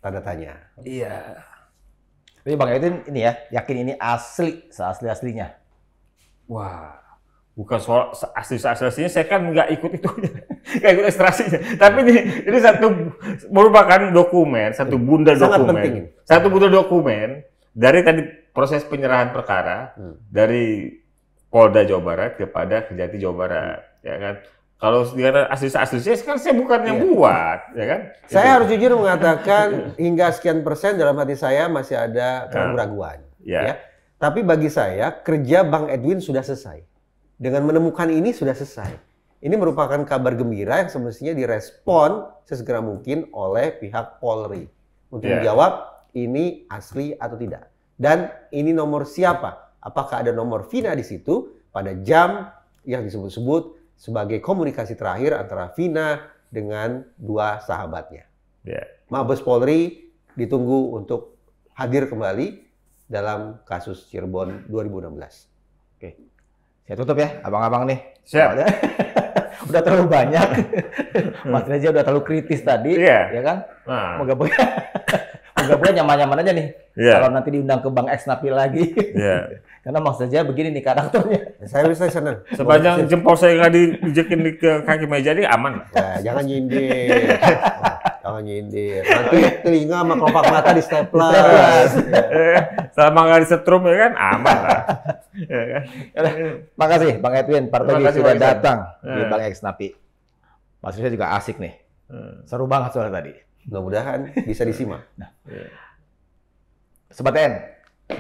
tanda tanya.
Iya.
Tapi Bang Edwin ini ya, yakin ini asli, seasli-aslinya? Wah, bukan soal asli aslinya saya kan nggak ikut itu *laughs*
nggak ikut ekstrasinya tapi ini, ini satu merupakan dokumen satu iya. bunda Sangat dokumen penting. satu bunda dokumen dari tadi proses penyerahan perkara hmm. dari Polda Jawa Barat kepada Kejati Jawa Barat ya kan kalau dikata
asli-asli kan saya bukan yang yeah. buat, ya kan? Saya Itu. harus jujur mengatakan *laughs* hingga sekian persen dalam hati saya masih ada nah. keraguan Yeah. Ya. ya. Tapi bagi saya kerja Bang Edwin sudah selesai. Dengan menemukan ini sudah selesai. Ini merupakan kabar gembira yang semestinya direspon sesegera mungkin oleh pihak Polri untuk yeah. menjawab ini asli atau tidak dan ini nomor siapa. Apakah ada nomor Vina di situ pada jam yang disebut-sebut sebagai komunikasi terakhir antara Vina dengan dua sahabatnya. Yeah. Mabes Polri ditunggu untuk hadir kembali dalam kasus Cirebon 2016.
Oke. Saya tutup ya, abang-abang nih. Siap. *laughs* udah terlalu banyak. Hmm. Mas Reza udah terlalu kritis tadi, yeah. ya kan? Nah. Moga-moga. *laughs* Enggak boleh nyaman-nyaman aja nih. Yeah. Kalau nanti diundang ke Bang X Napi lagi. Yeah. *laughs* Karena maksudnya begini nih karakternya. Saya bisa senang. Sepanjang jempol saya nggak dijekin di ke kaki meja ini aman.
Ya, jangan nyindir. *laughs* jangan nyindir. Nanti telinga sama kelopak mata di stapler. ya. Selama *laughs* nggak disetrum ya kan aman lah.
ya, kan? ya Makasih Bang Edwin, Partogi sudah datang ya. di Bang X Napi. Maksudnya juga asik nih. Hmm. Seru banget soal tadi mudah-mudahan bisa disimak. *laughs* Nah. Sobat N,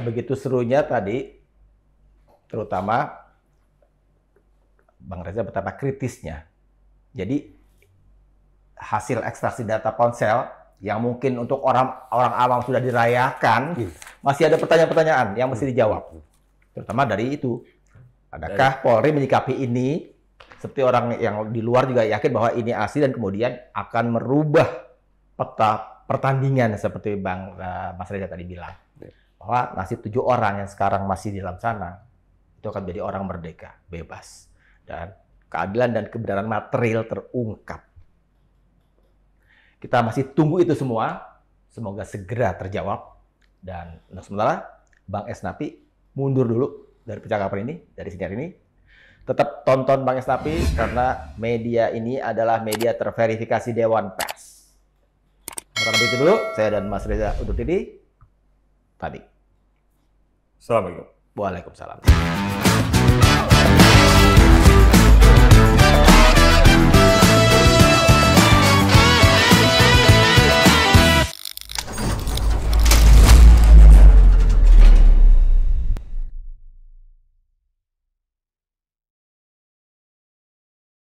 begitu serunya tadi, terutama Bang Reza betapa kritisnya. Jadi hasil ekstraksi data ponsel yang mungkin untuk orang orang awam sudah dirayakan, iya. masih ada pertanyaan-pertanyaan yang mesti hmm. dijawab. Terutama dari itu, adakah Polri menyikapi ini seperti orang yang di luar juga yakin bahwa ini asli dan kemudian akan merubah peta pertandingan seperti Bang uh, Mas Reza tadi bilang ya. bahwa nasib tujuh orang yang sekarang masih di dalam sana itu akan jadi orang merdeka, bebas dan keadilan dan kebenaran material terungkap. Kita masih tunggu itu semua, semoga segera terjawab dan untuk sementara Bang Esnapi mundur dulu dari percakapan ini, dari sinar ini. Tetap tonton Bang Esnapi karena media ini adalah media terverifikasi Dewan Pers. Maka itu dulu, saya dan Mas Reza untuk diri. Tadi. Assalamualaikum. Waalaikumsalam.